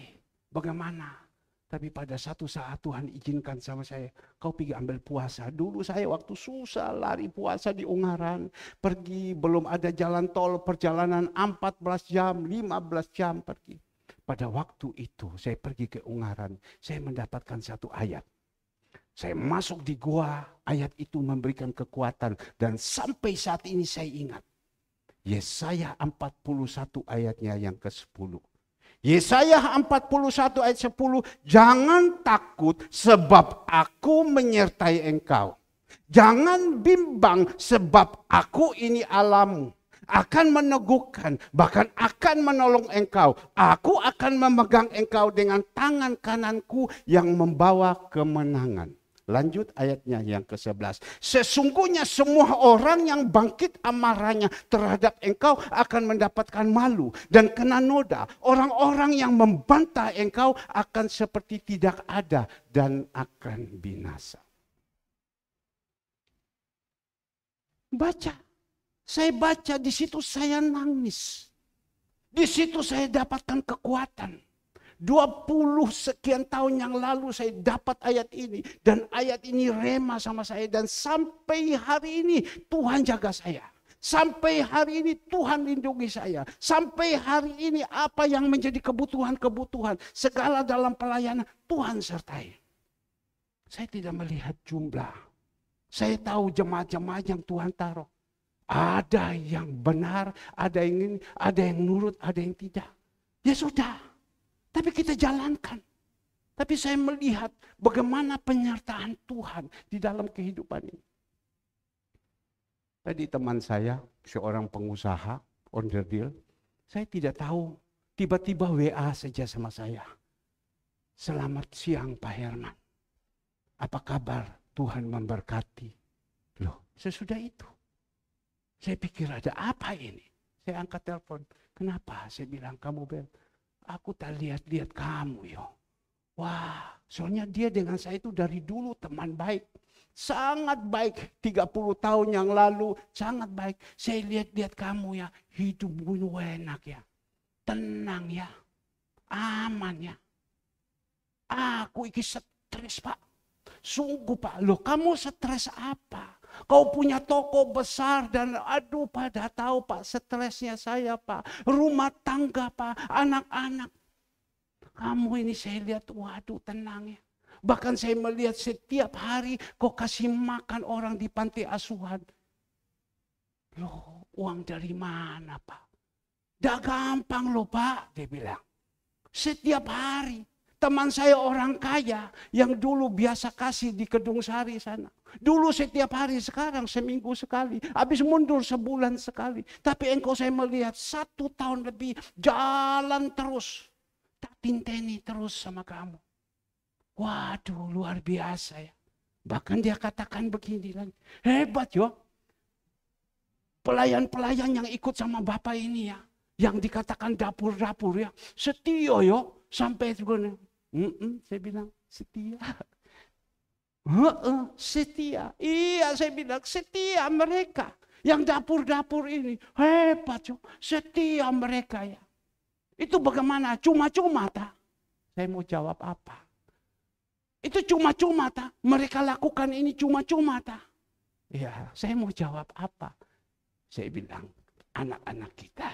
Bagaimana? Tapi pada satu saat Tuhan izinkan sama saya, kau pergi ambil puasa. Dulu saya waktu susah lari puasa di Ungaran, pergi belum ada jalan tol, perjalanan 14 jam, 15 jam pergi. Pada waktu itu saya pergi ke Ungaran, saya mendapatkan satu ayat saya masuk di gua, ayat itu memberikan kekuatan. Dan sampai saat ini saya ingat. Yesaya 41 ayatnya yang ke-10. Yesaya 41 ayat 10, jangan takut sebab aku menyertai engkau. Jangan bimbang sebab aku ini alamu. Akan meneguhkan, bahkan akan menolong engkau. Aku akan memegang engkau dengan tangan kananku yang membawa kemenangan. Lanjut ayatnya yang ke-11. Sesungguhnya semua orang yang bangkit amarahnya terhadap engkau akan mendapatkan malu dan kena noda. Orang-orang yang membantah engkau akan seperti tidak ada dan akan binasa. Baca. Saya baca di situ saya nangis. Di situ saya dapatkan kekuatan. 20 sekian tahun yang lalu saya dapat ayat ini. Dan ayat ini rema sama saya. Dan sampai hari ini Tuhan jaga saya. Sampai hari ini Tuhan lindungi saya. Sampai hari ini apa yang menjadi kebutuhan-kebutuhan. Segala dalam pelayanan Tuhan sertai. Saya tidak melihat jumlah. Saya tahu jemaah-jemaah yang Tuhan taruh. Ada yang benar, ada yang ini, ada yang nurut, ada yang tidak. Ya sudah. Tapi kita jalankan. Tapi saya melihat bagaimana penyertaan Tuhan di dalam kehidupan ini. Tadi teman saya, seorang pengusaha, order deal, saya tidak tahu, tiba-tiba WA saja sama saya. Selamat siang Pak Herman. Apa kabar? Tuhan memberkati. Loh, sesudah itu. Saya pikir ada apa ini? Saya angkat telepon. Kenapa? Saya bilang kamu bel Aku tak lihat-lihat kamu, yo. Wah, soalnya dia dengan saya itu dari dulu teman baik. Sangat baik, 30 tahun yang lalu, sangat baik. Saya lihat-lihat kamu ya, hidup gue enak ya. Tenang ya, aman ya. Aku ini stres pak. Sungguh pak, loh kamu stres apa? Kau punya toko besar dan aduh pada tahu Pak stresnya saya Pak. Rumah tangga Pak, anak-anak. Kamu ini saya lihat waduh tenang ya. Bahkan saya melihat setiap hari kau kasih makan orang di panti asuhan. Loh uang dari mana Pak? Dah gampang loh Pak, dia bilang. Setiap hari. Teman saya orang kaya yang dulu biasa kasih di Kedung Sari sana. Dulu setiap hari sekarang seminggu sekali. Habis mundur sebulan sekali. Tapi engkau saya melihat satu tahun lebih jalan terus. Tak tinteni terus sama kamu. Waduh luar biasa ya. Bahkan dia katakan begini lagi. Hebat yo. Pelayan-pelayan yang ikut sama Bapak ini ya yang dikatakan dapur-dapur ya setia yo sampai itu mm -mm, saya bilang setia Heeh, setia. Iya, saya bilang setia mereka. Yang dapur-dapur ini hebat, yo. setia mereka ya. Itu bagaimana? Cuma-cuma ta Saya mau jawab apa? Itu cuma-cuma ta Mereka lakukan ini cuma-cuma ta Ya, saya mau jawab apa? Saya bilang anak-anak kita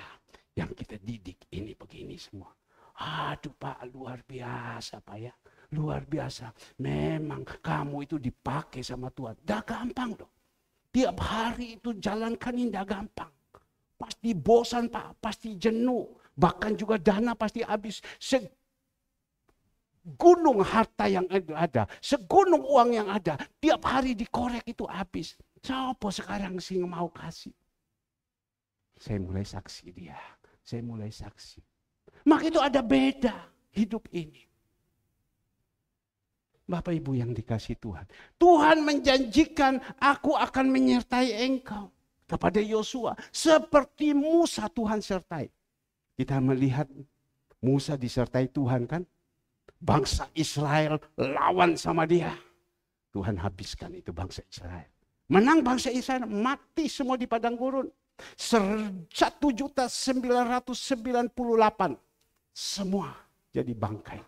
yang kita didik ini begini semua. Aduh Pak, luar biasa Pak ya. Luar biasa. Memang kamu itu dipakai sama Tuhan. Dah gampang dong. Tiap hari itu jalankan ini dah gampang. Pasti bosan Pak, pasti jenuh. Bahkan juga dana pasti habis. Segunung harta yang ada, segunung uang yang ada. Tiap hari dikorek itu habis. Siapa sekarang sih mau kasih? Saya mulai saksi dia saya mulai saksi. Maka itu ada beda hidup ini. Bapak Ibu yang dikasih Tuhan. Tuhan menjanjikan aku akan menyertai engkau kepada Yosua. Seperti Musa Tuhan sertai. Kita melihat Musa disertai Tuhan kan. Bangsa Israel lawan sama dia. Tuhan habiskan itu bangsa Israel. Menang bangsa Israel mati semua di padang gurun satu juta sembilan ratus sembilan puluh delapan semua jadi bangkai.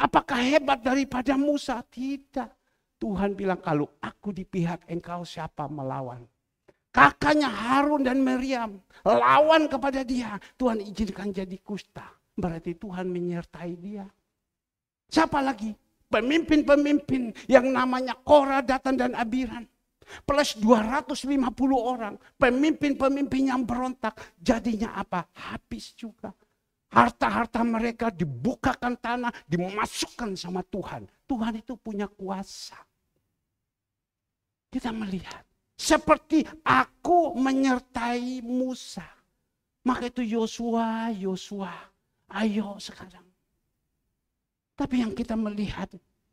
Apakah hebat daripada Musa? Tidak. Tuhan bilang kalau aku di pihak engkau siapa melawan? Kakaknya Harun dan Meriam lawan kepada dia. Tuhan izinkan jadi kusta. Berarti Tuhan menyertai dia. Siapa lagi? Pemimpin-pemimpin yang namanya Korah, Datan, dan Abiran Plus 250 orang, pemimpin-pemimpin yang berontak, jadinya apa? Habis juga. Harta-harta mereka dibukakan tanah, dimasukkan sama Tuhan. Tuhan itu punya kuasa. Kita melihat. Seperti aku menyertai Musa. Maka itu Yosua, Yosua. Ayo sekarang. Tapi yang kita melihat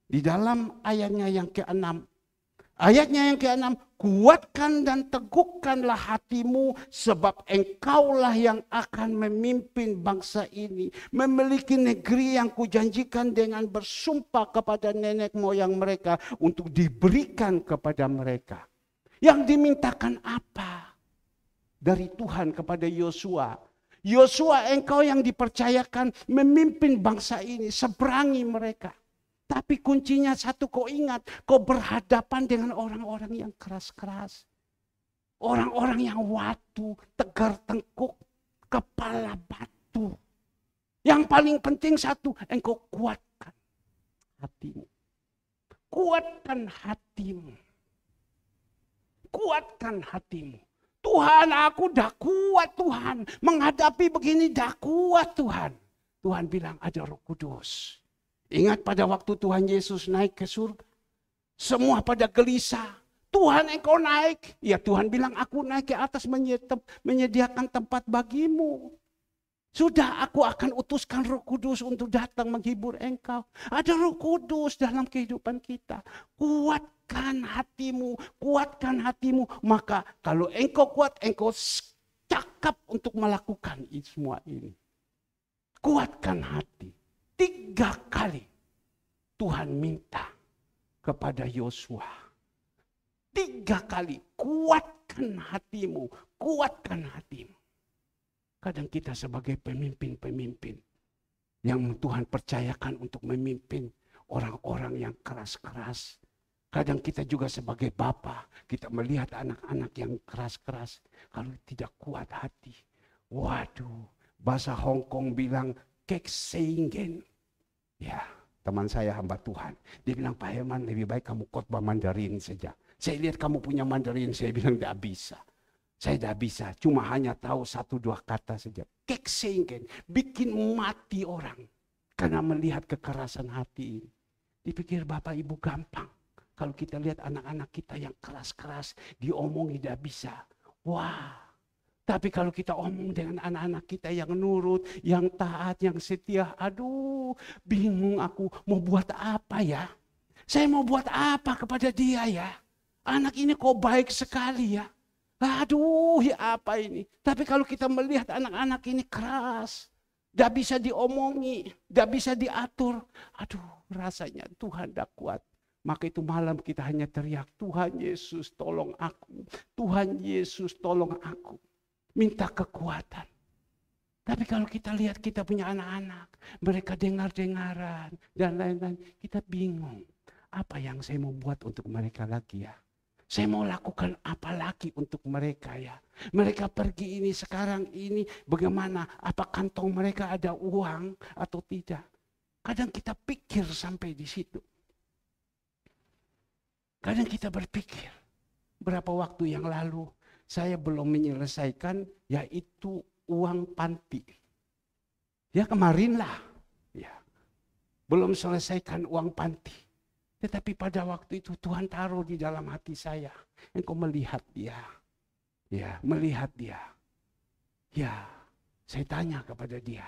di dalam ayatnya yang ke-6. Ayatnya yang ke-6, kuatkan dan teguhkanlah hatimu sebab engkaulah yang akan memimpin bangsa ini memiliki negeri yang kujanjikan dengan bersumpah kepada nenek moyang mereka untuk diberikan kepada mereka. Yang dimintakan apa dari Tuhan kepada Yosua? Yosua engkau yang dipercayakan memimpin bangsa ini, seberangi mereka. Tapi kuncinya satu kau ingat, kau berhadapan dengan orang-orang yang keras-keras. Orang-orang yang watu, tegar tengkuk, kepala batu. Yang paling penting satu, engkau kuatkan hatimu. Kuatkan hatimu. Kuatkan hatimu. Tuhan aku dah kuat Tuhan. Menghadapi begini dah kuat Tuhan. Tuhan bilang ada roh kudus Ingat pada waktu Tuhan Yesus naik ke surga. Semua pada gelisah. Tuhan engkau naik. Ya Tuhan bilang aku naik ke atas menyediakan tempat bagimu. Sudah aku akan utuskan roh kudus untuk datang menghibur engkau. Ada roh kudus dalam kehidupan kita. Kuatkan hatimu, kuatkan hatimu. Maka kalau engkau kuat, engkau cakap untuk melakukan semua ini. Kuatkan hati. Tiga kali Tuhan minta kepada Yosua. Tiga kali kuatkan hatimu, kuatkan hatimu. Kadang kita sebagai pemimpin-pemimpin yang Tuhan percayakan untuk memimpin orang-orang yang keras-keras. Kadang kita juga sebagai bapa, kita melihat anak-anak yang keras-keras. Kalau tidak kuat hati, waduh, bahasa Hong Kong bilang kekseingan. Ya, teman saya hamba Tuhan. Dia bilang, Pak Herman lebih baik kamu khotbah Mandarin saja. Saya lihat kamu punya Mandarin, saya bilang tidak bisa. Saya tidak bisa, cuma hanya tahu satu dua kata saja. Kekseingan, bikin mati orang. Karena melihat kekerasan hati ini. Dipikir Bapak Ibu gampang. Kalau kita lihat anak-anak kita yang keras-keras, diomongi tidak bisa. Wah, tapi kalau kita omong dengan anak-anak kita yang nurut, yang taat, yang setia, aduh bingung aku mau buat apa ya? Saya mau buat apa kepada dia ya? Anak ini kok baik sekali ya? Aduh ya apa ini? Tapi kalau kita melihat anak-anak ini keras, tidak bisa diomongi, tidak bisa diatur. Aduh rasanya Tuhan tidak kuat. Maka itu malam kita hanya teriak, Tuhan Yesus tolong aku. Tuhan Yesus tolong aku minta kekuatan. Tapi kalau kita lihat kita punya anak-anak, mereka dengar-dengaran dan lain-lain, kita bingung. Apa yang saya mau buat untuk mereka lagi ya? Saya mau lakukan apa lagi untuk mereka ya? Mereka pergi ini sekarang ini bagaimana? Apa kantong mereka ada uang atau tidak? Kadang kita pikir sampai di situ. Kadang kita berpikir berapa waktu yang lalu saya belum menyelesaikan yaitu uang panti. Ya kemarin lah. Ya. Belum selesaikan uang panti. Tetapi pada waktu itu Tuhan taruh di dalam hati saya. Engkau melihat dia. Ya, melihat dia. Ya, saya tanya kepada dia.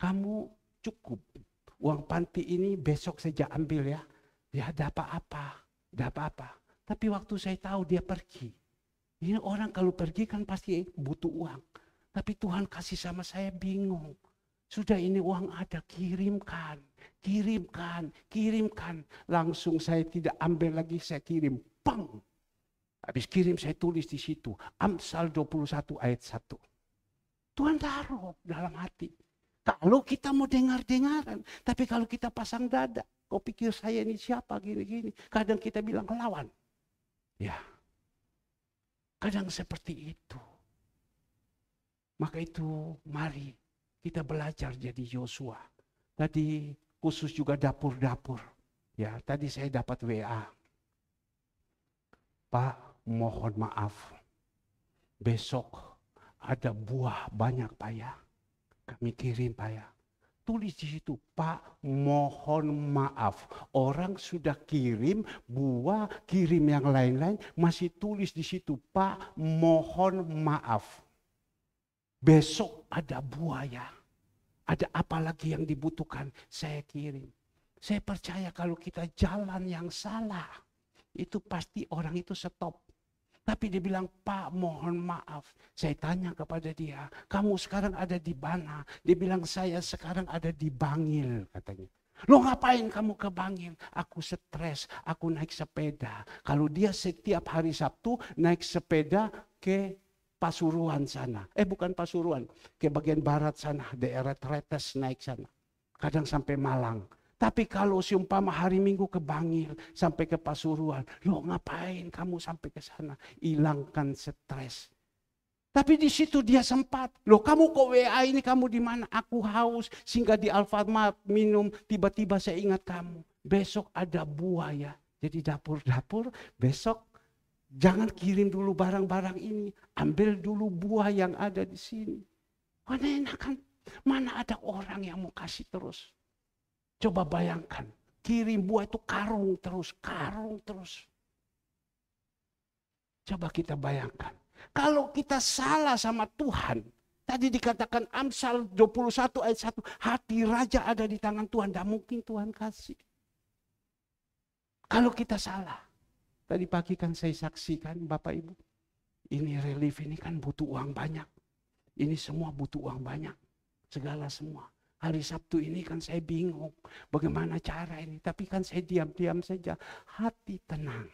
Kamu cukup. Uang panti ini besok saja ambil ya. Ya, ada apa-apa. Ada apa-apa. Tapi waktu saya tahu dia pergi. Ini orang kalau pergi kan pasti butuh uang. Tapi Tuhan kasih sama saya bingung. Sudah ini uang ada, kirimkan, kirimkan, kirimkan. Langsung saya tidak ambil lagi, saya kirim. pang Habis kirim saya tulis di situ. Amsal 21 ayat 1. Tuhan taruh dalam hati. Kalau kita mau dengar-dengaran, tapi kalau kita pasang dada, kau pikir saya ini siapa gini-gini. Kadang kita bilang lawan. Ya, Kadang seperti itu. Maka itu mari kita belajar jadi Yosua. Tadi khusus juga dapur-dapur. Ya, tadi saya dapat WA. Pak, mohon maaf. Besok ada buah banyak, Pak ya. Kami kirim, Pak ya tulis di situ, Pak mohon maaf. Orang sudah kirim buah, kirim yang lain-lain, masih tulis di situ, Pak mohon maaf. Besok ada buaya, ada apa lagi yang dibutuhkan, saya kirim. Saya percaya kalau kita jalan yang salah, itu pasti orang itu stop tapi dia bilang, Pak mohon maaf. Saya tanya kepada dia, kamu sekarang ada di mana? Dia bilang, saya sekarang ada di Bangil katanya. Lo ngapain kamu ke Bangil? Aku stres, aku naik sepeda. Kalau dia setiap hari Sabtu naik sepeda ke Pasuruan sana. Eh bukan Pasuruan, ke bagian barat sana, daerah Tretes naik sana. Kadang sampai Malang. Tapi kalau seumpama hari Minggu ke Bangil sampai ke Pasuruan, lo ngapain kamu sampai ke sana? Hilangkan stres. Tapi di situ dia sempat. Loh kamu kok WA ini kamu di mana? Aku haus sehingga di Alfamart minum. Tiba-tiba saya ingat kamu. Besok ada buaya. Jadi dapur-dapur besok jangan kirim dulu barang-barang ini. Ambil dulu buah yang ada di sini. Mana enak kan? Mana ada orang yang mau kasih terus. Coba bayangkan, kirim buah itu karung terus, karung terus. Coba kita bayangkan. Kalau kita salah sama Tuhan, tadi dikatakan Amsal 21 ayat 1, hati raja ada di tangan Tuhan, tidak mungkin Tuhan kasih. Kalau kita salah, tadi pagi kan saya saksikan Bapak Ibu, ini relief ini kan butuh uang banyak. Ini semua butuh uang banyak, segala semua. Hari Sabtu ini kan saya bingung bagaimana cara ini. Tapi kan saya diam-diam saja. Hati tenang.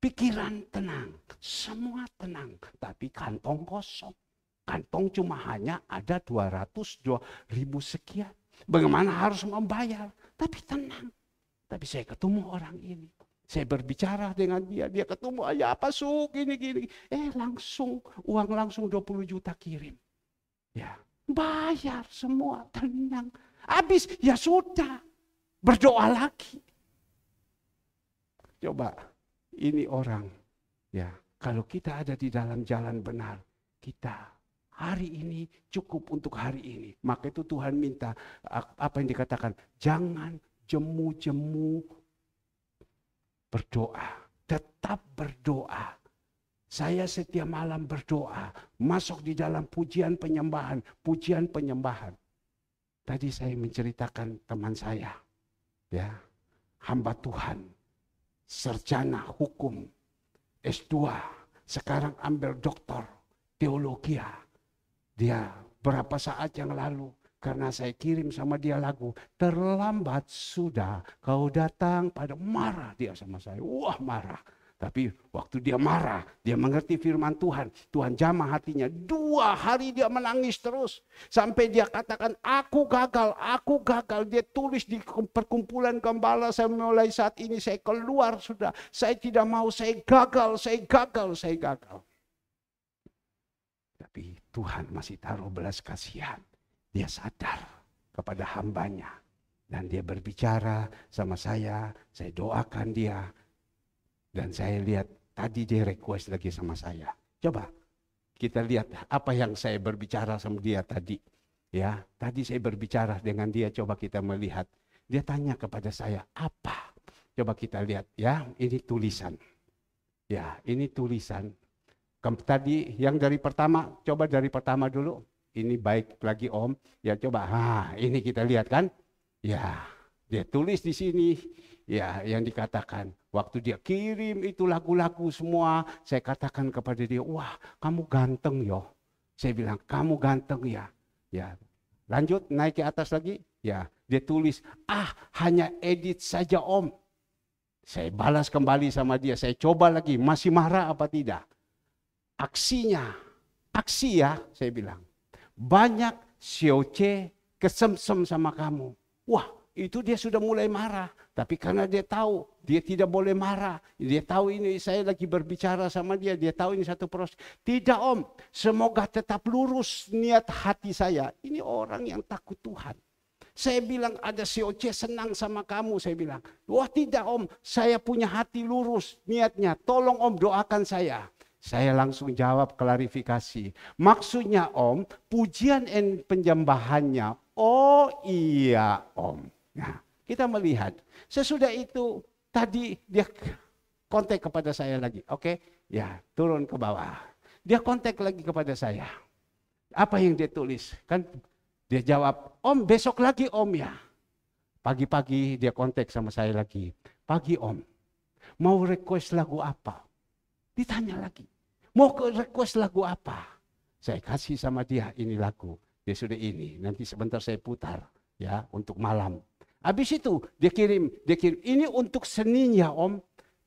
Pikiran tenang. Semua tenang. Tapi kantong kosong. Kantong cuma hanya ada 200 ribu sekian. Bagaimana harus membayar. Tapi tenang. Tapi saya ketemu orang ini. Saya berbicara dengan dia, dia ketemu, aja ya, apa suk, gini, gini. Eh langsung, uang langsung 20 juta kirim. Ya, Bayar semua, tenang. Habis, ya sudah. Berdoa lagi. Coba, ini orang. Ya, kalau kita ada di dalam jalan benar, kita hari ini cukup untuk hari ini. Maka itu Tuhan minta apa yang dikatakan, jangan jemu-jemu berdoa, tetap berdoa saya setiap malam berdoa, masuk di dalam pujian penyembahan, pujian penyembahan. Tadi saya menceritakan teman saya, ya, hamba Tuhan, serjana hukum, S2, sekarang ambil doktor, teologi. Dia berapa saat yang lalu karena saya kirim sama dia lagu terlambat sudah kau datang pada marah dia sama saya wah marah tapi waktu dia marah, dia mengerti firman Tuhan. Tuhan jamah hatinya. Dua hari dia menangis terus. Sampai dia katakan, aku gagal, aku gagal. Dia tulis di perkumpulan gembala, saya mulai saat ini, saya keluar sudah. Saya tidak mau, saya gagal, saya gagal, saya gagal. Tapi Tuhan masih taruh belas kasihan. Dia sadar kepada hambanya. Dan dia berbicara sama saya, saya doakan dia, dan saya lihat tadi dia request lagi sama saya. Coba kita lihat apa yang saya berbicara sama dia tadi. Ya, tadi saya berbicara dengan dia coba kita melihat. Dia tanya kepada saya, "Apa?" Coba kita lihat ya, ini tulisan. Ya, ini tulisan. Tadi yang dari pertama, coba dari pertama dulu. Ini baik lagi Om. Ya coba, ah ini kita lihat kan. Ya, dia tulis di sini ya yang dikatakan waktu dia kirim itu lagu-lagu semua saya katakan kepada dia wah kamu ganteng yo saya bilang kamu ganteng ya ya lanjut naik ke atas lagi ya dia tulis ah hanya edit saja om saya balas kembali sama dia saya coba lagi masih marah apa tidak aksinya aksi ya saya bilang banyak sioce kesemsem sama kamu wah itu dia sudah mulai marah. Tapi karena dia tahu, dia tidak boleh marah. Dia tahu ini, saya lagi berbicara sama dia, dia tahu ini satu proses. Tidak om, semoga tetap lurus niat hati saya. Ini orang yang takut Tuhan. Saya bilang ada COC senang sama kamu, saya bilang. Wah tidak om, saya punya hati lurus niatnya. Tolong om doakan saya. Saya langsung jawab klarifikasi. Maksudnya om, pujian dan penjambahannya. Oh iya om. Nah, kita melihat. Sesudah itu tadi dia kontak kepada saya lagi. Oke, okay? ya turun ke bawah. Dia kontak lagi kepada saya. Apa yang dia tulis? Kan dia jawab, om besok lagi om ya. Pagi-pagi dia kontak sama saya lagi. Pagi om, mau request lagu apa? Ditanya lagi. Mau request lagu apa? Saya kasih sama dia ini lagu. Dia sudah ini, nanti sebentar saya putar ya untuk malam Habis itu dia kirim, dia kirim. Ini untuk seninya om.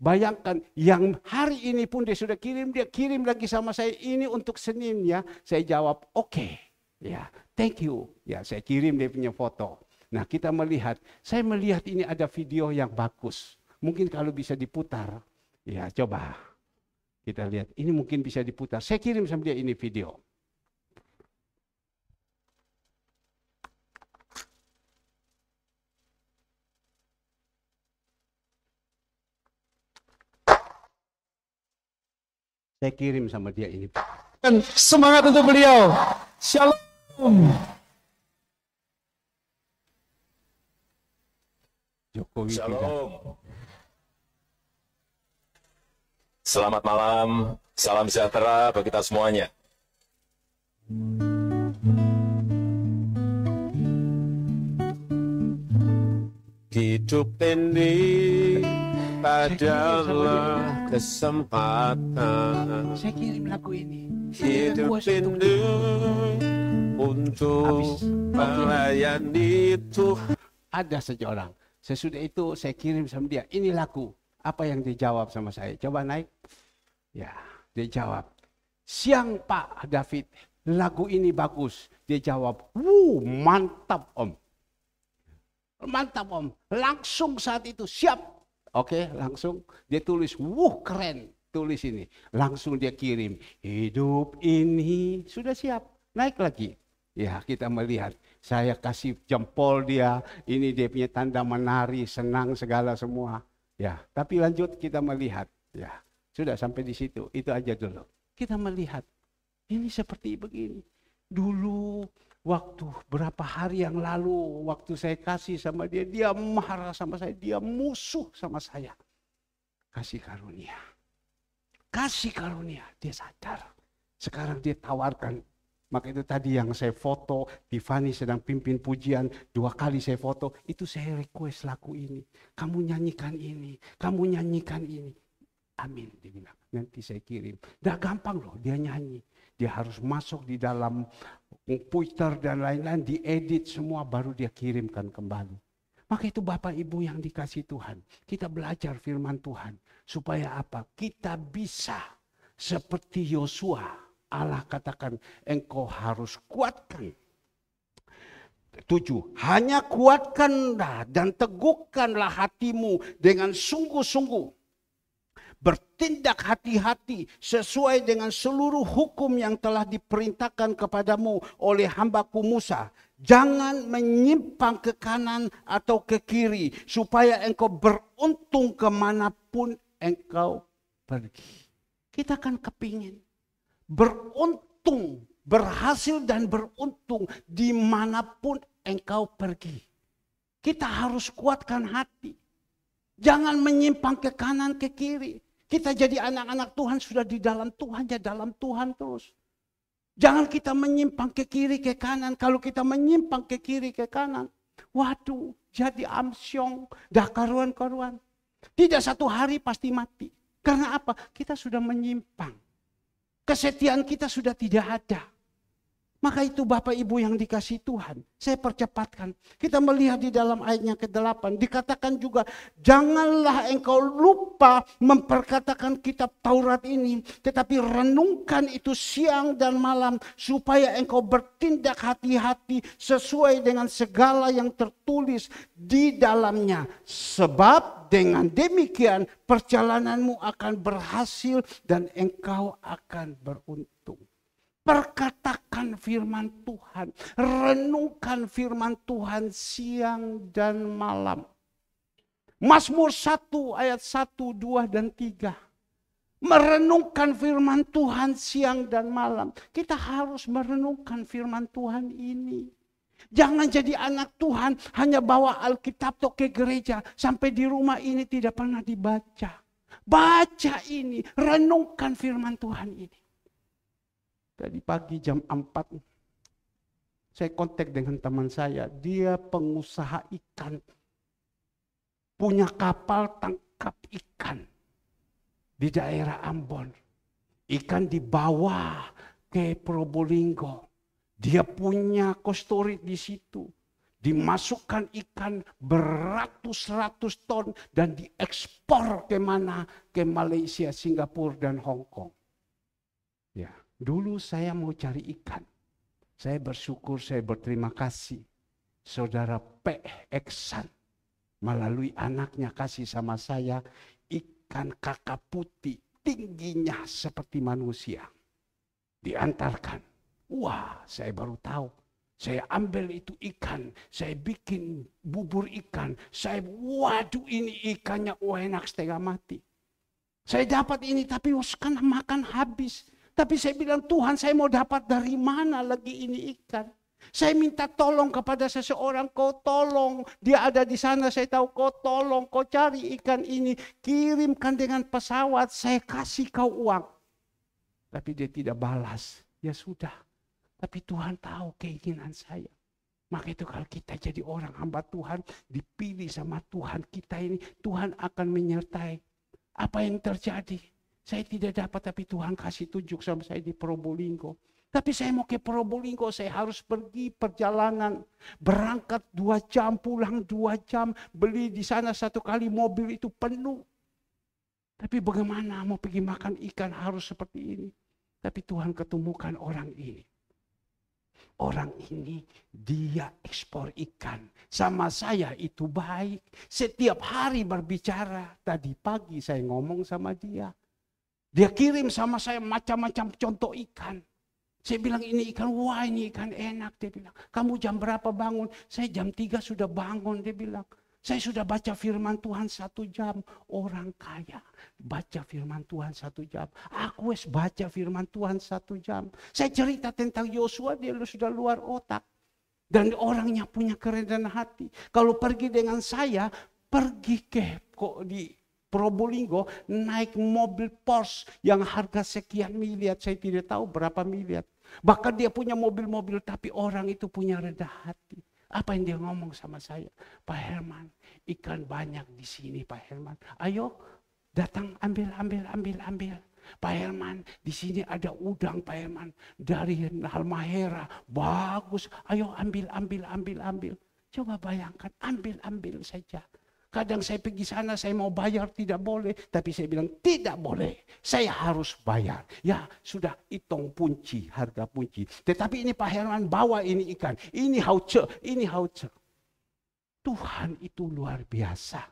Bayangkan yang hari ini pun dia sudah kirim, dia kirim lagi sama saya. Ini untuk seninya Saya jawab, oke. Okay. Ya, thank you. Ya, saya kirim dia punya foto. Nah, kita melihat, saya melihat ini ada video yang bagus. Mungkin kalau bisa diputar. Ya, coba. Kita lihat, ini mungkin bisa diputar. Saya kirim sama dia ini video. saya kirim sama dia ini dan semangat untuk beliau shalom Jokowi shalom tidak. selamat malam salam sejahtera bagi kita semuanya hidup ini padalah kesempatan saya kirim lagu ini hidup rindu untuk melayani itu. ada seseorang sesudah itu saya kirim sama dia ini lagu apa yang dia jawab sama saya coba naik ya dia jawab siang Pak David lagu ini bagus dia jawab wuh mantap om mantap om langsung saat itu siap Oke, langsung dia tulis, "Wuh, keren." Tulis ini. Langsung dia kirim, "Hidup ini sudah siap." Naik lagi. Ya, kita melihat. Saya kasih jempol dia, ini dia punya tanda menari, senang segala semua. Ya, tapi lanjut kita melihat. Ya, sudah sampai di situ. Itu aja dulu. Kita melihat ini seperti begini. Dulu waktu berapa hari yang lalu waktu saya kasih sama dia, dia marah sama saya, dia musuh sama saya. Kasih karunia. Kasih karunia, dia sadar. Sekarang dia tawarkan. Maka itu tadi yang saya foto, Tiffany sedang pimpin pujian, dua kali saya foto, itu saya request lagu ini. Kamu nyanyikan ini, kamu nyanyikan ini. Amin, dia bilang. Nanti saya kirim. Dah gampang loh, dia nyanyi. Dia harus masuk di dalam Twitter dan lain-lain diedit semua baru dia kirimkan kembali. Maka itu Bapak Ibu yang dikasih Tuhan. Kita belajar firman Tuhan. Supaya apa? Kita bisa seperti Yosua. Allah katakan engkau harus kuatkan. Tujuh, hanya kuatkanlah dan teguhkanlah hatimu dengan sungguh-sungguh bertindak hati-hati sesuai dengan seluruh hukum yang telah diperintahkan kepadamu oleh hambaku Musa. Jangan menyimpang ke kanan atau ke kiri supaya engkau beruntung kemanapun engkau pergi. Kita kan kepingin beruntung, berhasil dan beruntung dimanapun engkau pergi. Kita harus kuatkan hati. Jangan menyimpang ke kanan ke kiri kita jadi anak-anak Tuhan sudah di dalam Tuhan, ya dalam Tuhan terus. Jangan kita menyimpang ke kiri ke kanan. Kalau kita menyimpang ke kiri ke kanan, waduh jadi amsyong, dah karuan-karuan. Tidak satu hari pasti mati. Karena apa? Kita sudah menyimpang. Kesetiaan kita sudah tidak ada. Maka itu Bapak Ibu yang dikasih Tuhan. Saya percepatkan. Kita melihat di dalam ayatnya ke-8. Dikatakan juga, janganlah engkau lupa memperkatakan kitab Taurat ini. Tetapi renungkan itu siang dan malam. Supaya engkau bertindak hati-hati sesuai dengan segala yang tertulis di dalamnya. Sebab dengan demikian perjalananmu akan berhasil dan engkau akan beruntung. Perkatakan firman Tuhan, renungkan firman Tuhan siang dan malam. Mazmur 1 ayat 1, 2 dan 3. Merenungkan firman Tuhan siang dan malam. Kita harus merenungkan firman Tuhan ini. Jangan jadi anak Tuhan hanya bawa Alkitab ke gereja sampai di rumah ini tidak pernah dibaca. Baca ini, renungkan firman Tuhan ini. Tadi pagi jam 4, saya kontak dengan teman saya, dia pengusaha ikan. Punya kapal tangkap ikan di daerah Ambon. Ikan dibawa ke Probolinggo. Dia punya kostori di situ. Dimasukkan ikan beratus-ratus ton dan diekspor ke mana? Ke Malaysia, Singapura, dan Hong Kong. Dulu saya mau cari ikan. Saya bersyukur, saya berterima kasih. Saudara P. Eksan melalui anaknya kasih sama saya ikan kakap putih tingginya seperti manusia. Diantarkan. Wah, saya baru tahu. Saya ambil itu ikan, saya bikin bubur ikan, saya waduh ini ikannya oh enak setengah mati. Saya dapat ini tapi oh, makan habis tapi saya bilang, Tuhan saya mau dapat dari mana lagi ini ikan? Saya minta tolong kepada seseorang, kau tolong. Dia ada di sana, saya tahu kau tolong, kau cari ikan ini. Kirimkan dengan pesawat, saya kasih kau uang. Tapi dia tidak balas. Ya sudah. Tapi Tuhan tahu keinginan saya. Maka itu kalau kita jadi orang hamba Tuhan, dipilih sama Tuhan kita ini, Tuhan akan menyertai. Apa yang terjadi? Saya tidak dapat tapi Tuhan kasih tunjuk sama saya di Probolinggo. Tapi saya mau ke Probolinggo, saya harus pergi perjalanan. Berangkat dua jam, pulang dua jam. Beli di sana satu kali mobil itu penuh. Tapi bagaimana mau pergi makan ikan harus seperti ini. Tapi Tuhan ketemukan orang ini. Orang ini dia ekspor ikan. Sama saya itu baik. Setiap hari berbicara. Tadi pagi saya ngomong sama dia. Dia kirim sama saya macam-macam contoh ikan. Saya bilang ini ikan, wah ini ikan enak. Dia bilang, kamu jam berapa bangun? Saya jam tiga sudah bangun. Dia bilang, saya sudah baca firman Tuhan satu jam. Orang kaya baca firman Tuhan satu jam. Aku es baca firman Tuhan satu jam. Saya cerita tentang Yosua, dia sudah luar otak. Dan orangnya punya kerendahan hati. Kalau pergi dengan saya, pergi ke kok di Probolinggo naik mobil Porsche yang harga sekian miliar, saya tidak tahu berapa miliar. Bahkan dia punya mobil-mobil tapi orang itu punya reda hati. Apa yang dia ngomong sama saya? Pak Herman, ikan banyak di sini Pak Herman. Ayo datang ambil, ambil, ambil, ambil. Pak Herman, di sini ada udang Pak Herman dari Halmahera. Bagus, ayo ambil, ambil, ambil, ambil. Coba bayangkan, ambil, ambil saja. Kadang saya pergi sana, saya mau bayar, tidak boleh. Tapi saya bilang, tidak boleh. Saya harus bayar. Ya, sudah hitung punci, harga punci. Tetapi ini Pak Herman bawa ini ikan. Ini hauce, ini hauce. Tuhan itu luar biasa.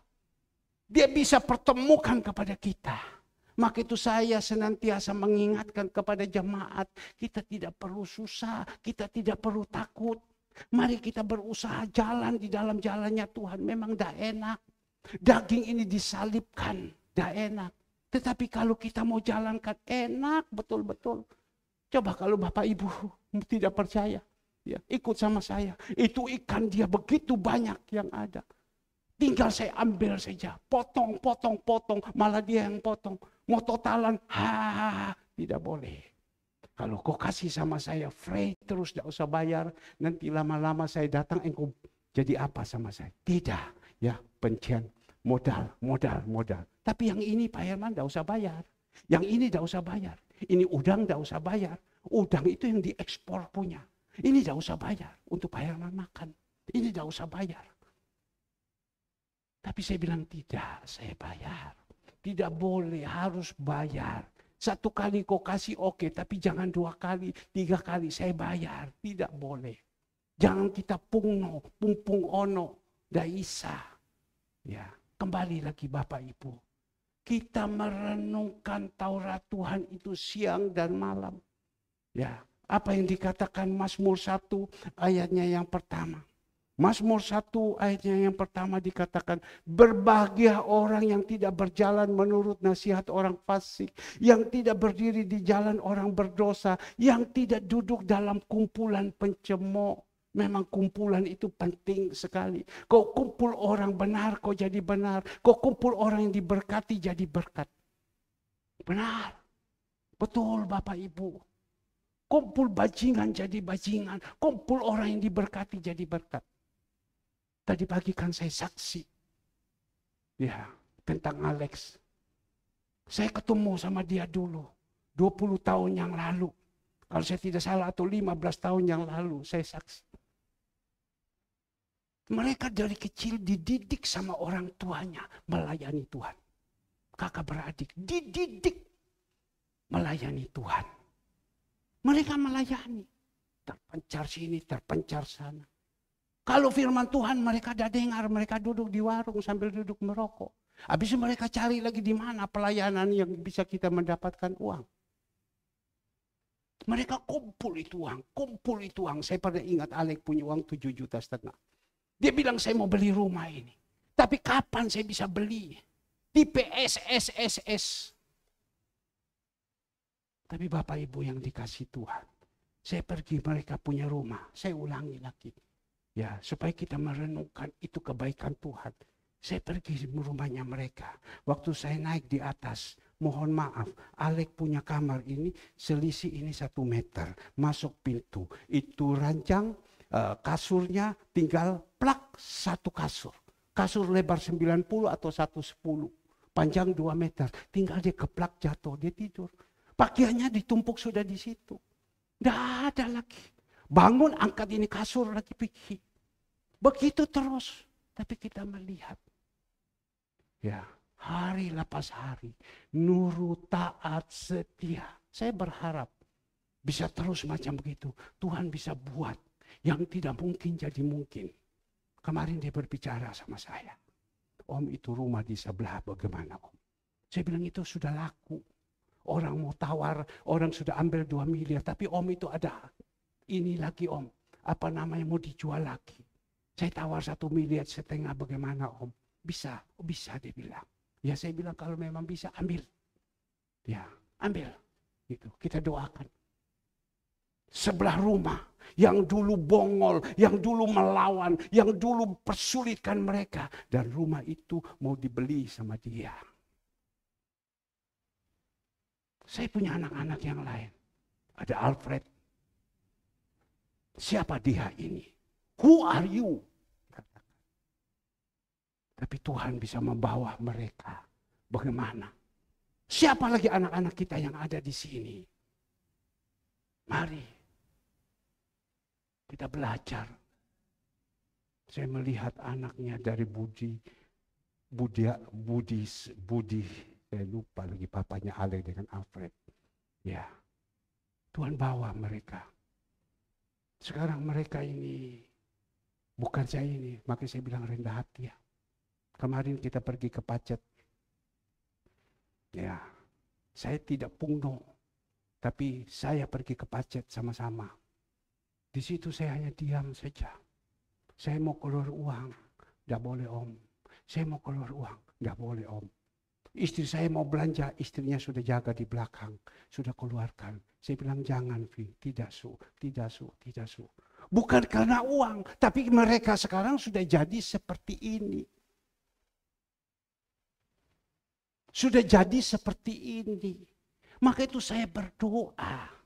Dia bisa pertemukan kepada kita. Maka itu saya senantiasa mengingatkan kepada jemaat, kita tidak perlu susah, kita tidak perlu takut. Mari kita berusaha jalan di dalam jalannya Tuhan. Memang tidak enak. Daging ini disalibkan, tidak enak. Tetapi kalau kita mau jalankan enak betul-betul. Coba kalau Bapak Ibu tidak percaya, ya ikut sama saya. Itu ikan dia begitu banyak yang ada. Tinggal saya ambil saja, potong, potong, potong, malah dia yang potong. Mau totalan, ha, tidak boleh. Kalau kau kasih sama saya, free terus, tidak usah bayar. Nanti lama-lama saya datang, engkau jadi apa sama saya? Tidak, ya pencian modal, modal, modal. Tapi yang ini Pak Herman tidak usah bayar. Yang ini tidak usah bayar. Ini udang tidak usah bayar. Udang itu yang diekspor punya. Ini tidak usah bayar untuk Pak Herman makan. Ini tidak usah bayar. Tapi saya bilang tidak, saya bayar. Tidak boleh, harus bayar. Satu kali kau kasih oke, okay, tapi jangan dua kali, tiga kali saya bayar. Tidak boleh. Jangan kita pungno, pung-pung ono, daisa. Ya, kembali lagi Bapak Ibu. Kita merenungkan Taurat Tuhan itu siang dan malam. Ya, apa yang dikatakan Mazmur 1 ayatnya yang pertama. Mazmur 1 ayatnya yang pertama dikatakan, berbahagia orang yang tidak berjalan menurut nasihat orang fasik, yang tidak berdiri di jalan orang berdosa, yang tidak duduk dalam kumpulan pencemooh. Memang kumpulan itu penting sekali. Kau kumpul orang benar, kau jadi benar. Kau kumpul orang yang diberkati, jadi berkat. Benar. Betul Bapak Ibu. Kumpul bajingan jadi bajingan. Kumpul orang yang diberkati jadi berkat. Tadi pagi kan saya saksi. Ya, tentang Alex. Saya ketemu sama dia dulu. 20 tahun yang lalu. Kalau saya tidak salah atau 15 tahun yang lalu saya saksi. Mereka dari kecil dididik sama orang tuanya melayani Tuhan. Kakak beradik dididik melayani Tuhan. Mereka melayani. Terpencar sini, terpencar sana. Kalau firman Tuhan mereka ada dengar, mereka duduk di warung sambil duduk merokok. Habis mereka cari lagi di mana pelayanan yang bisa kita mendapatkan uang. Mereka kumpul itu uang, kumpul itu uang. Saya pernah ingat Alek punya uang 7 juta setengah. Dia bilang saya mau beli rumah ini. Tapi kapan saya bisa beli? Di PSSSS. Tapi Bapak Ibu yang dikasih Tuhan. Saya pergi mereka punya rumah. Saya ulangi lagi Ya, supaya kita merenungkan itu kebaikan Tuhan. Saya pergi rumahnya mereka. Waktu saya naik di atas, mohon maaf, Alek punya kamar ini, selisih ini satu meter. Masuk pintu, itu ranjang, eh, kasurnya tinggal plak satu kasur. Kasur lebar sembilan puluh atau satu sepuluh, panjang dua meter. Tinggal dia keplak jatuh, dia tidur. Pakaiannya ditumpuk sudah di situ. Tidak ada lagi. Bangun angkat ini kasur lagi pikir. Begitu terus. Tapi kita melihat. Ya, hari lepas hari. Nurut, taat, setia. Saya berharap bisa terus macam begitu. Tuhan bisa buat yang tidak mungkin jadi mungkin. Kemarin dia berbicara sama saya. Om itu rumah di sebelah bagaimana om? Saya bilang itu sudah laku. Orang mau tawar, orang sudah ambil 2 miliar. Tapi om itu ada ini lagi om, apa namanya mau dijual lagi. Saya tawar satu miliar setengah bagaimana om? Bisa, oh, bisa dia bilang. Ya saya bilang kalau memang bisa ambil. Ya ambil. Gitu. Kita doakan. Sebelah rumah yang dulu bongol, yang dulu melawan, yang dulu persulitkan mereka. Dan rumah itu mau dibeli sama dia. Saya punya anak-anak yang lain. Ada Alfred, Siapa dia ini? Who are you? Tapi Tuhan bisa membawa mereka. Bagaimana? Siapa lagi anak-anak kita yang ada di sini? Mari kita belajar. Saya melihat anaknya dari Budi, Budi, Budi, Budi. Saya lupa lagi papanya Ale dengan Alfred. Ya, Tuhan bawa mereka sekarang mereka ini bukan saya ini, makanya saya bilang rendah hati ya. Kemarin kita pergi ke Pacet. Ya, saya tidak pungno, tapi saya pergi ke Pacet sama-sama. Di situ saya hanya diam saja. Saya mau keluar uang, tidak boleh om. Saya mau keluar uang, tidak boleh om. Istri saya mau belanja, istrinya sudah jaga di belakang, sudah keluarkan. Saya bilang jangan Vi, tidak su, tidak su, tidak su. Bukan karena uang, tapi mereka sekarang sudah jadi seperti ini. Sudah jadi seperti ini. Maka itu saya berdoa.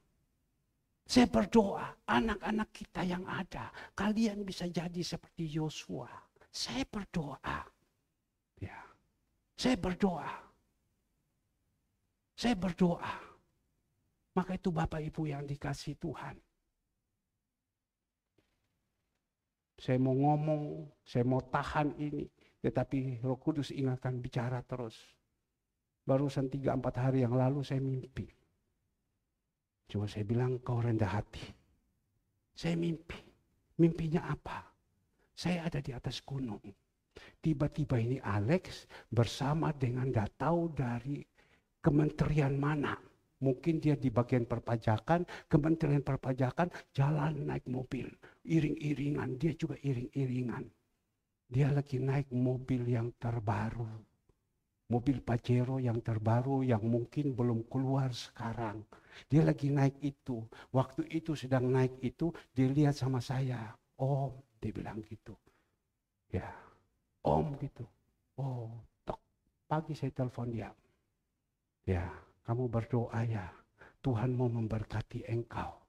Saya berdoa anak-anak kita yang ada, kalian bisa jadi seperti Yosua. Saya berdoa. Ya. Saya berdoa. Saya berdoa. Maka itu Bapak Ibu yang dikasih Tuhan. Saya mau ngomong, saya mau tahan ini. Tetapi roh kudus ingatkan bicara terus. Barusan 3 empat hari yang lalu saya mimpi. Cuma saya bilang kau rendah hati. Saya mimpi. Mimpinya apa? Saya ada di atas gunung. Tiba-tiba ini Alex bersama dengan datau dari kementerian mana Mungkin dia di bagian perpajakan, kementerian perpajakan, jalan naik mobil. Iring-iringan, dia juga iring-iringan. Dia lagi naik mobil yang terbaru. Mobil Pajero yang terbaru yang mungkin belum keluar sekarang. Dia lagi naik itu. Waktu itu sedang naik itu, dilihat sama saya. Om, dia bilang gitu. Ya, om gitu. Oh, tok. Pagi saya telepon dia. Ya, kamu berdoa ya, Tuhan mau memberkati engkau.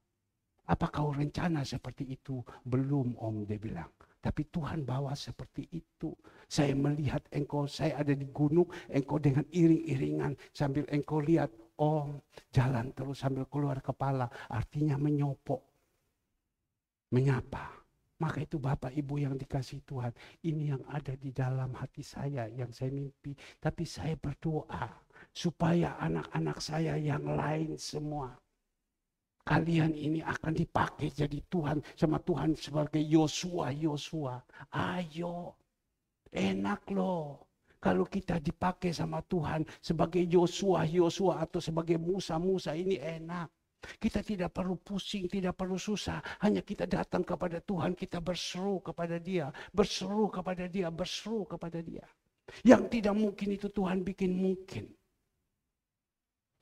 Apa kau rencana seperti itu? Belum om, dia bilang. Tapi Tuhan bawa seperti itu. Saya melihat engkau, saya ada di gunung, engkau dengan iring-iringan. Sambil engkau lihat, om, jalan terus sambil keluar kepala. Artinya menyopok, menyapa. Maka itu Bapak Ibu yang dikasih Tuhan. Ini yang ada di dalam hati saya, yang saya mimpi. Tapi saya berdoa supaya anak-anak saya yang lain semua kalian ini akan dipakai jadi Tuhan sama Tuhan sebagai Yosua Yosua ayo enak loh kalau kita dipakai sama Tuhan sebagai Yosua Yosua atau sebagai Musa Musa ini enak kita tidak perlu pusing, tidak perlu susah. Hanya kita datang kepada Tuhan, kita berseru kepada Dia, berseru kepada Dia, berseru kepada Dia. Yang tidak mungkin itu Tuhan bikin mungkin.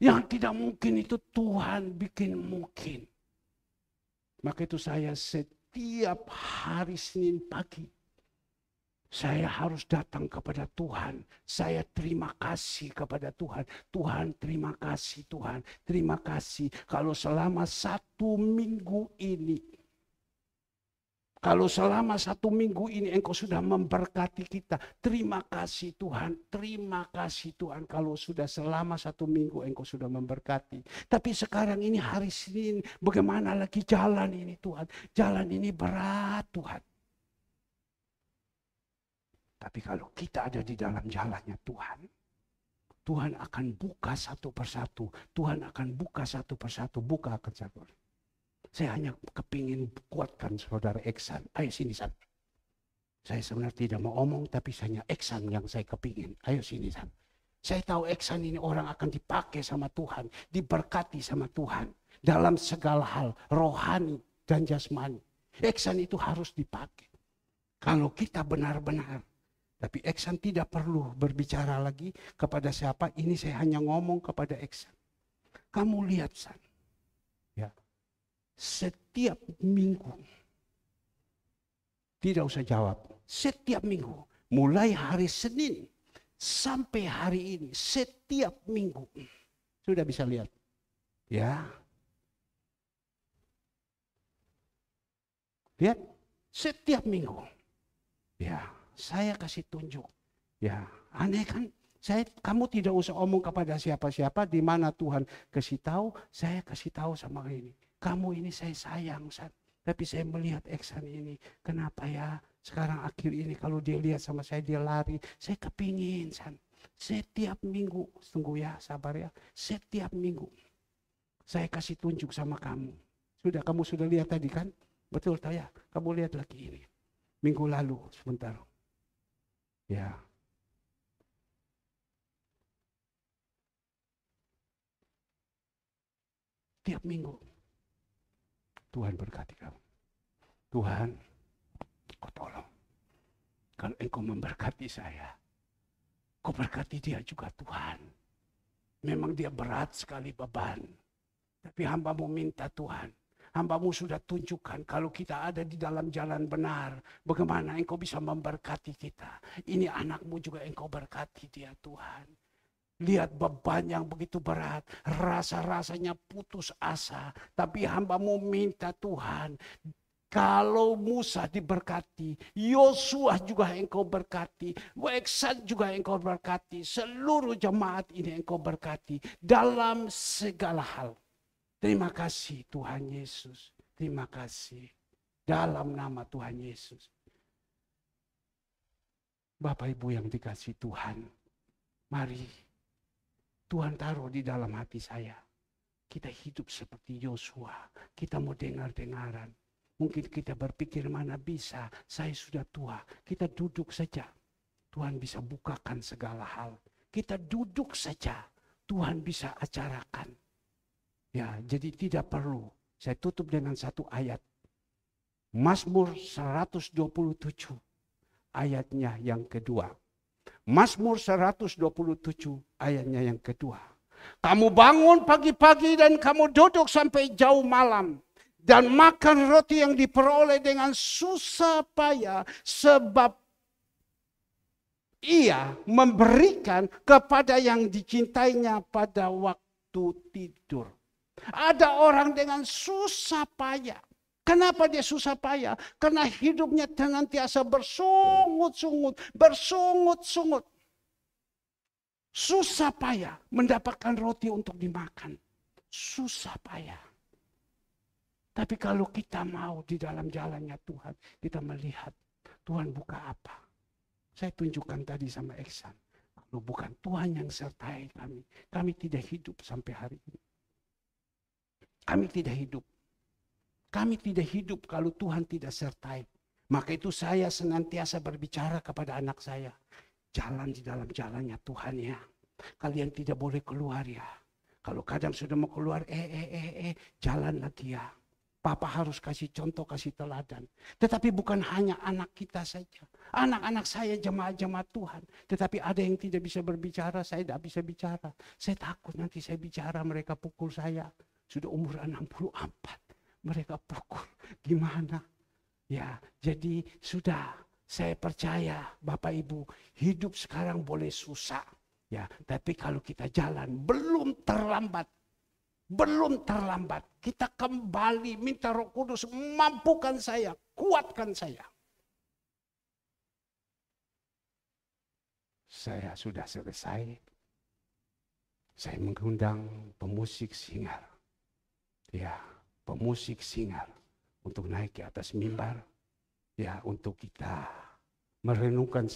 Yang tidak mungkin itu Tuhan bikin mungkin. Maka itu saya setiap hari Senin pagi saya harus datang kepada Tuhan. Saya terima kasih kepada Tuhan. Tuhan, terima kasih Tuhan. Terima kasih kalau selama satu minggu ini kalau selama satu minggu ini engkau sudah memberkati kita. Terima kasih Tuhan. Terima kasih Tuhan kalau sudah selama satu minggu engkau sudah memberkati. Tapi sekarang ini hari Senin bagaimana lagi jalan ini Tuhan. Jalan ini berat Tuhan. Tapi kalau kita ada di dalam jalannya Tuhan. Tuhan akan buka satu persatu. Tuhan akan buka satu persatu. Buka akan satu persatu. Saya hanya kepingin kuatkan saudara Eksan. Ayo sini San. Saya sebenarnya tidak mau omong tapi hanya Eksan yang saya kepingin. Ayo sini San. Saya tahu Eksan ini orang akan dipakai sama Tuhan. Diberkati sama Tuhan. Dalam segala hal rohani dan jasmani. Eksan itu harus dipakai. Kalau kita benar-benar tapi Eksan tidak perlu berbicara lagi kepada siapa. Ini saya hanya ngomong kepada Eksan. Kamu lihat San setiap minggu. Tidak usah jawab. Setiap minggu. Mulai hari Senin sampai hari ini. Setiap minggu. Sudah bisa lihat. Ya. Lihat. Setiap minggu. Ya. Saya kasih tunjuk. Ya. Aneh kan? Saya, kamu tidak usah omong kepada siapa-siapa di mana Tuhan kasih tahu, saya kasih tahu sama ini kamu ini saya sayang San tapi saya melihat Eksan ini kenapa ya sekarang akhir ini kalau dia lihat sama saya dia lari saya kepingin San setiap minggu tunggu ya sabar ya setiap minggu saya kasih tunjuk sama kamu sudah kamu sudah lihat tadi kan betul tak ya kamu lihat lagi ini minggu lalu sebentar ya tiap minggu Tuhan berkati kamu. Tuhan, kau tolong. Kalau engkau memberkati saya, kau berkati dia juga Tuhan. Memang dia berat sekali beban. Tapi hambamu minta Tuhan, hambamu sudah tunjukkan kalau kita ada di dalam jalan benar. Bagaimana engkau bisa memberkati kita. Ini anakmu juga engkau berkati dia Tuhan. Lihat beban yang begitu berat. Rasa-rasanya putus asa. Tapi hamba hambamu minta Tuhan. Kalau Musa diberkati, Yosua juga engkau berkati, Weksan juga engkau berkati, seluruh jemaat ini engkau berkati dalam segala hal. Terima kasih Tuhan Yesus. Terima kasih dalam nama Tuhan Yesus. Bapak Ibu yang dikasih Tuhan, mari Tuhan taruh di dalam hati saya. Kita hidup seperti Yosua. Kita mau dengar-dengaran. Mungkin kita berpikir mana bisa, saya sudah tua. Kita duduk saja. Tuhan bisa bukakan segala hal. Kita duduk saja. Tuhan bisa acarakan. Ya, jadi tidak perlu. Saya tutup dengan satu ayat. Mazmur 127 ayatnya yang kedua. Mazmur 127 ayatnya yang kedua. Kamu bangun pagi-pagi dan kamu duduk sampai jauh malam. Dan makan roti yang diperoleh dengan susah payah sebab ia memberikan kepada yang dicintainya pada waktu tidur. Ada orang dengan susah payah Kenapa dia susah payah? Karena hidupnya senantiasa bersungut-sungut, bersungut-sungut. Susah payah mendapatkan roti untuk dimakan. Susah payah. Tapi kalau kita mau di dalam jalannya Tuhan, kita melihat Tuhan buka apa. Saya tunjukkan tadi sama Eksan. Kalau bukan Tuhan yang sertai kami, kami tidak hidup sampai hari ini. Kami tidak hidup. Kami tidak hidup kalau Tuhan tidak sertai. Maka itu saya senantiasa berbicara kepada anak saya. Jalan di dalam jalannya Tuhan ya. Kalian tidak boleh keluar ya. Kalau kadang sudah mau keluar, eh, eh, eh, eh, jalan lagi ya. Papa harus kasih contoh, kasih teladan. Tetapi bukan hanya anak kita saja. Anak-anak saya jemaah-jemaah Tuhan. Tetapi ada yang tidak bisa berbicara, saya tidak bisa bicara. Saya takut nanti saya bicara, mereka pukul saya. Sudah umur 64 mereka pukul. Gimana? Ya, jadi sudah saya percaya Bapak Ibu, hidup sekarang boleh susah. Ya, tapi kalau kita jalan belum terlambat. Belum terlambat. Kita kembali minta Roh Kudus mampukan saya, kuatkan saya. Saya sudah selesai. Saya mengundang pemusik singar. Ya, pemusik singar untuk naik ke atas mimbar ya untuk kita merenungkan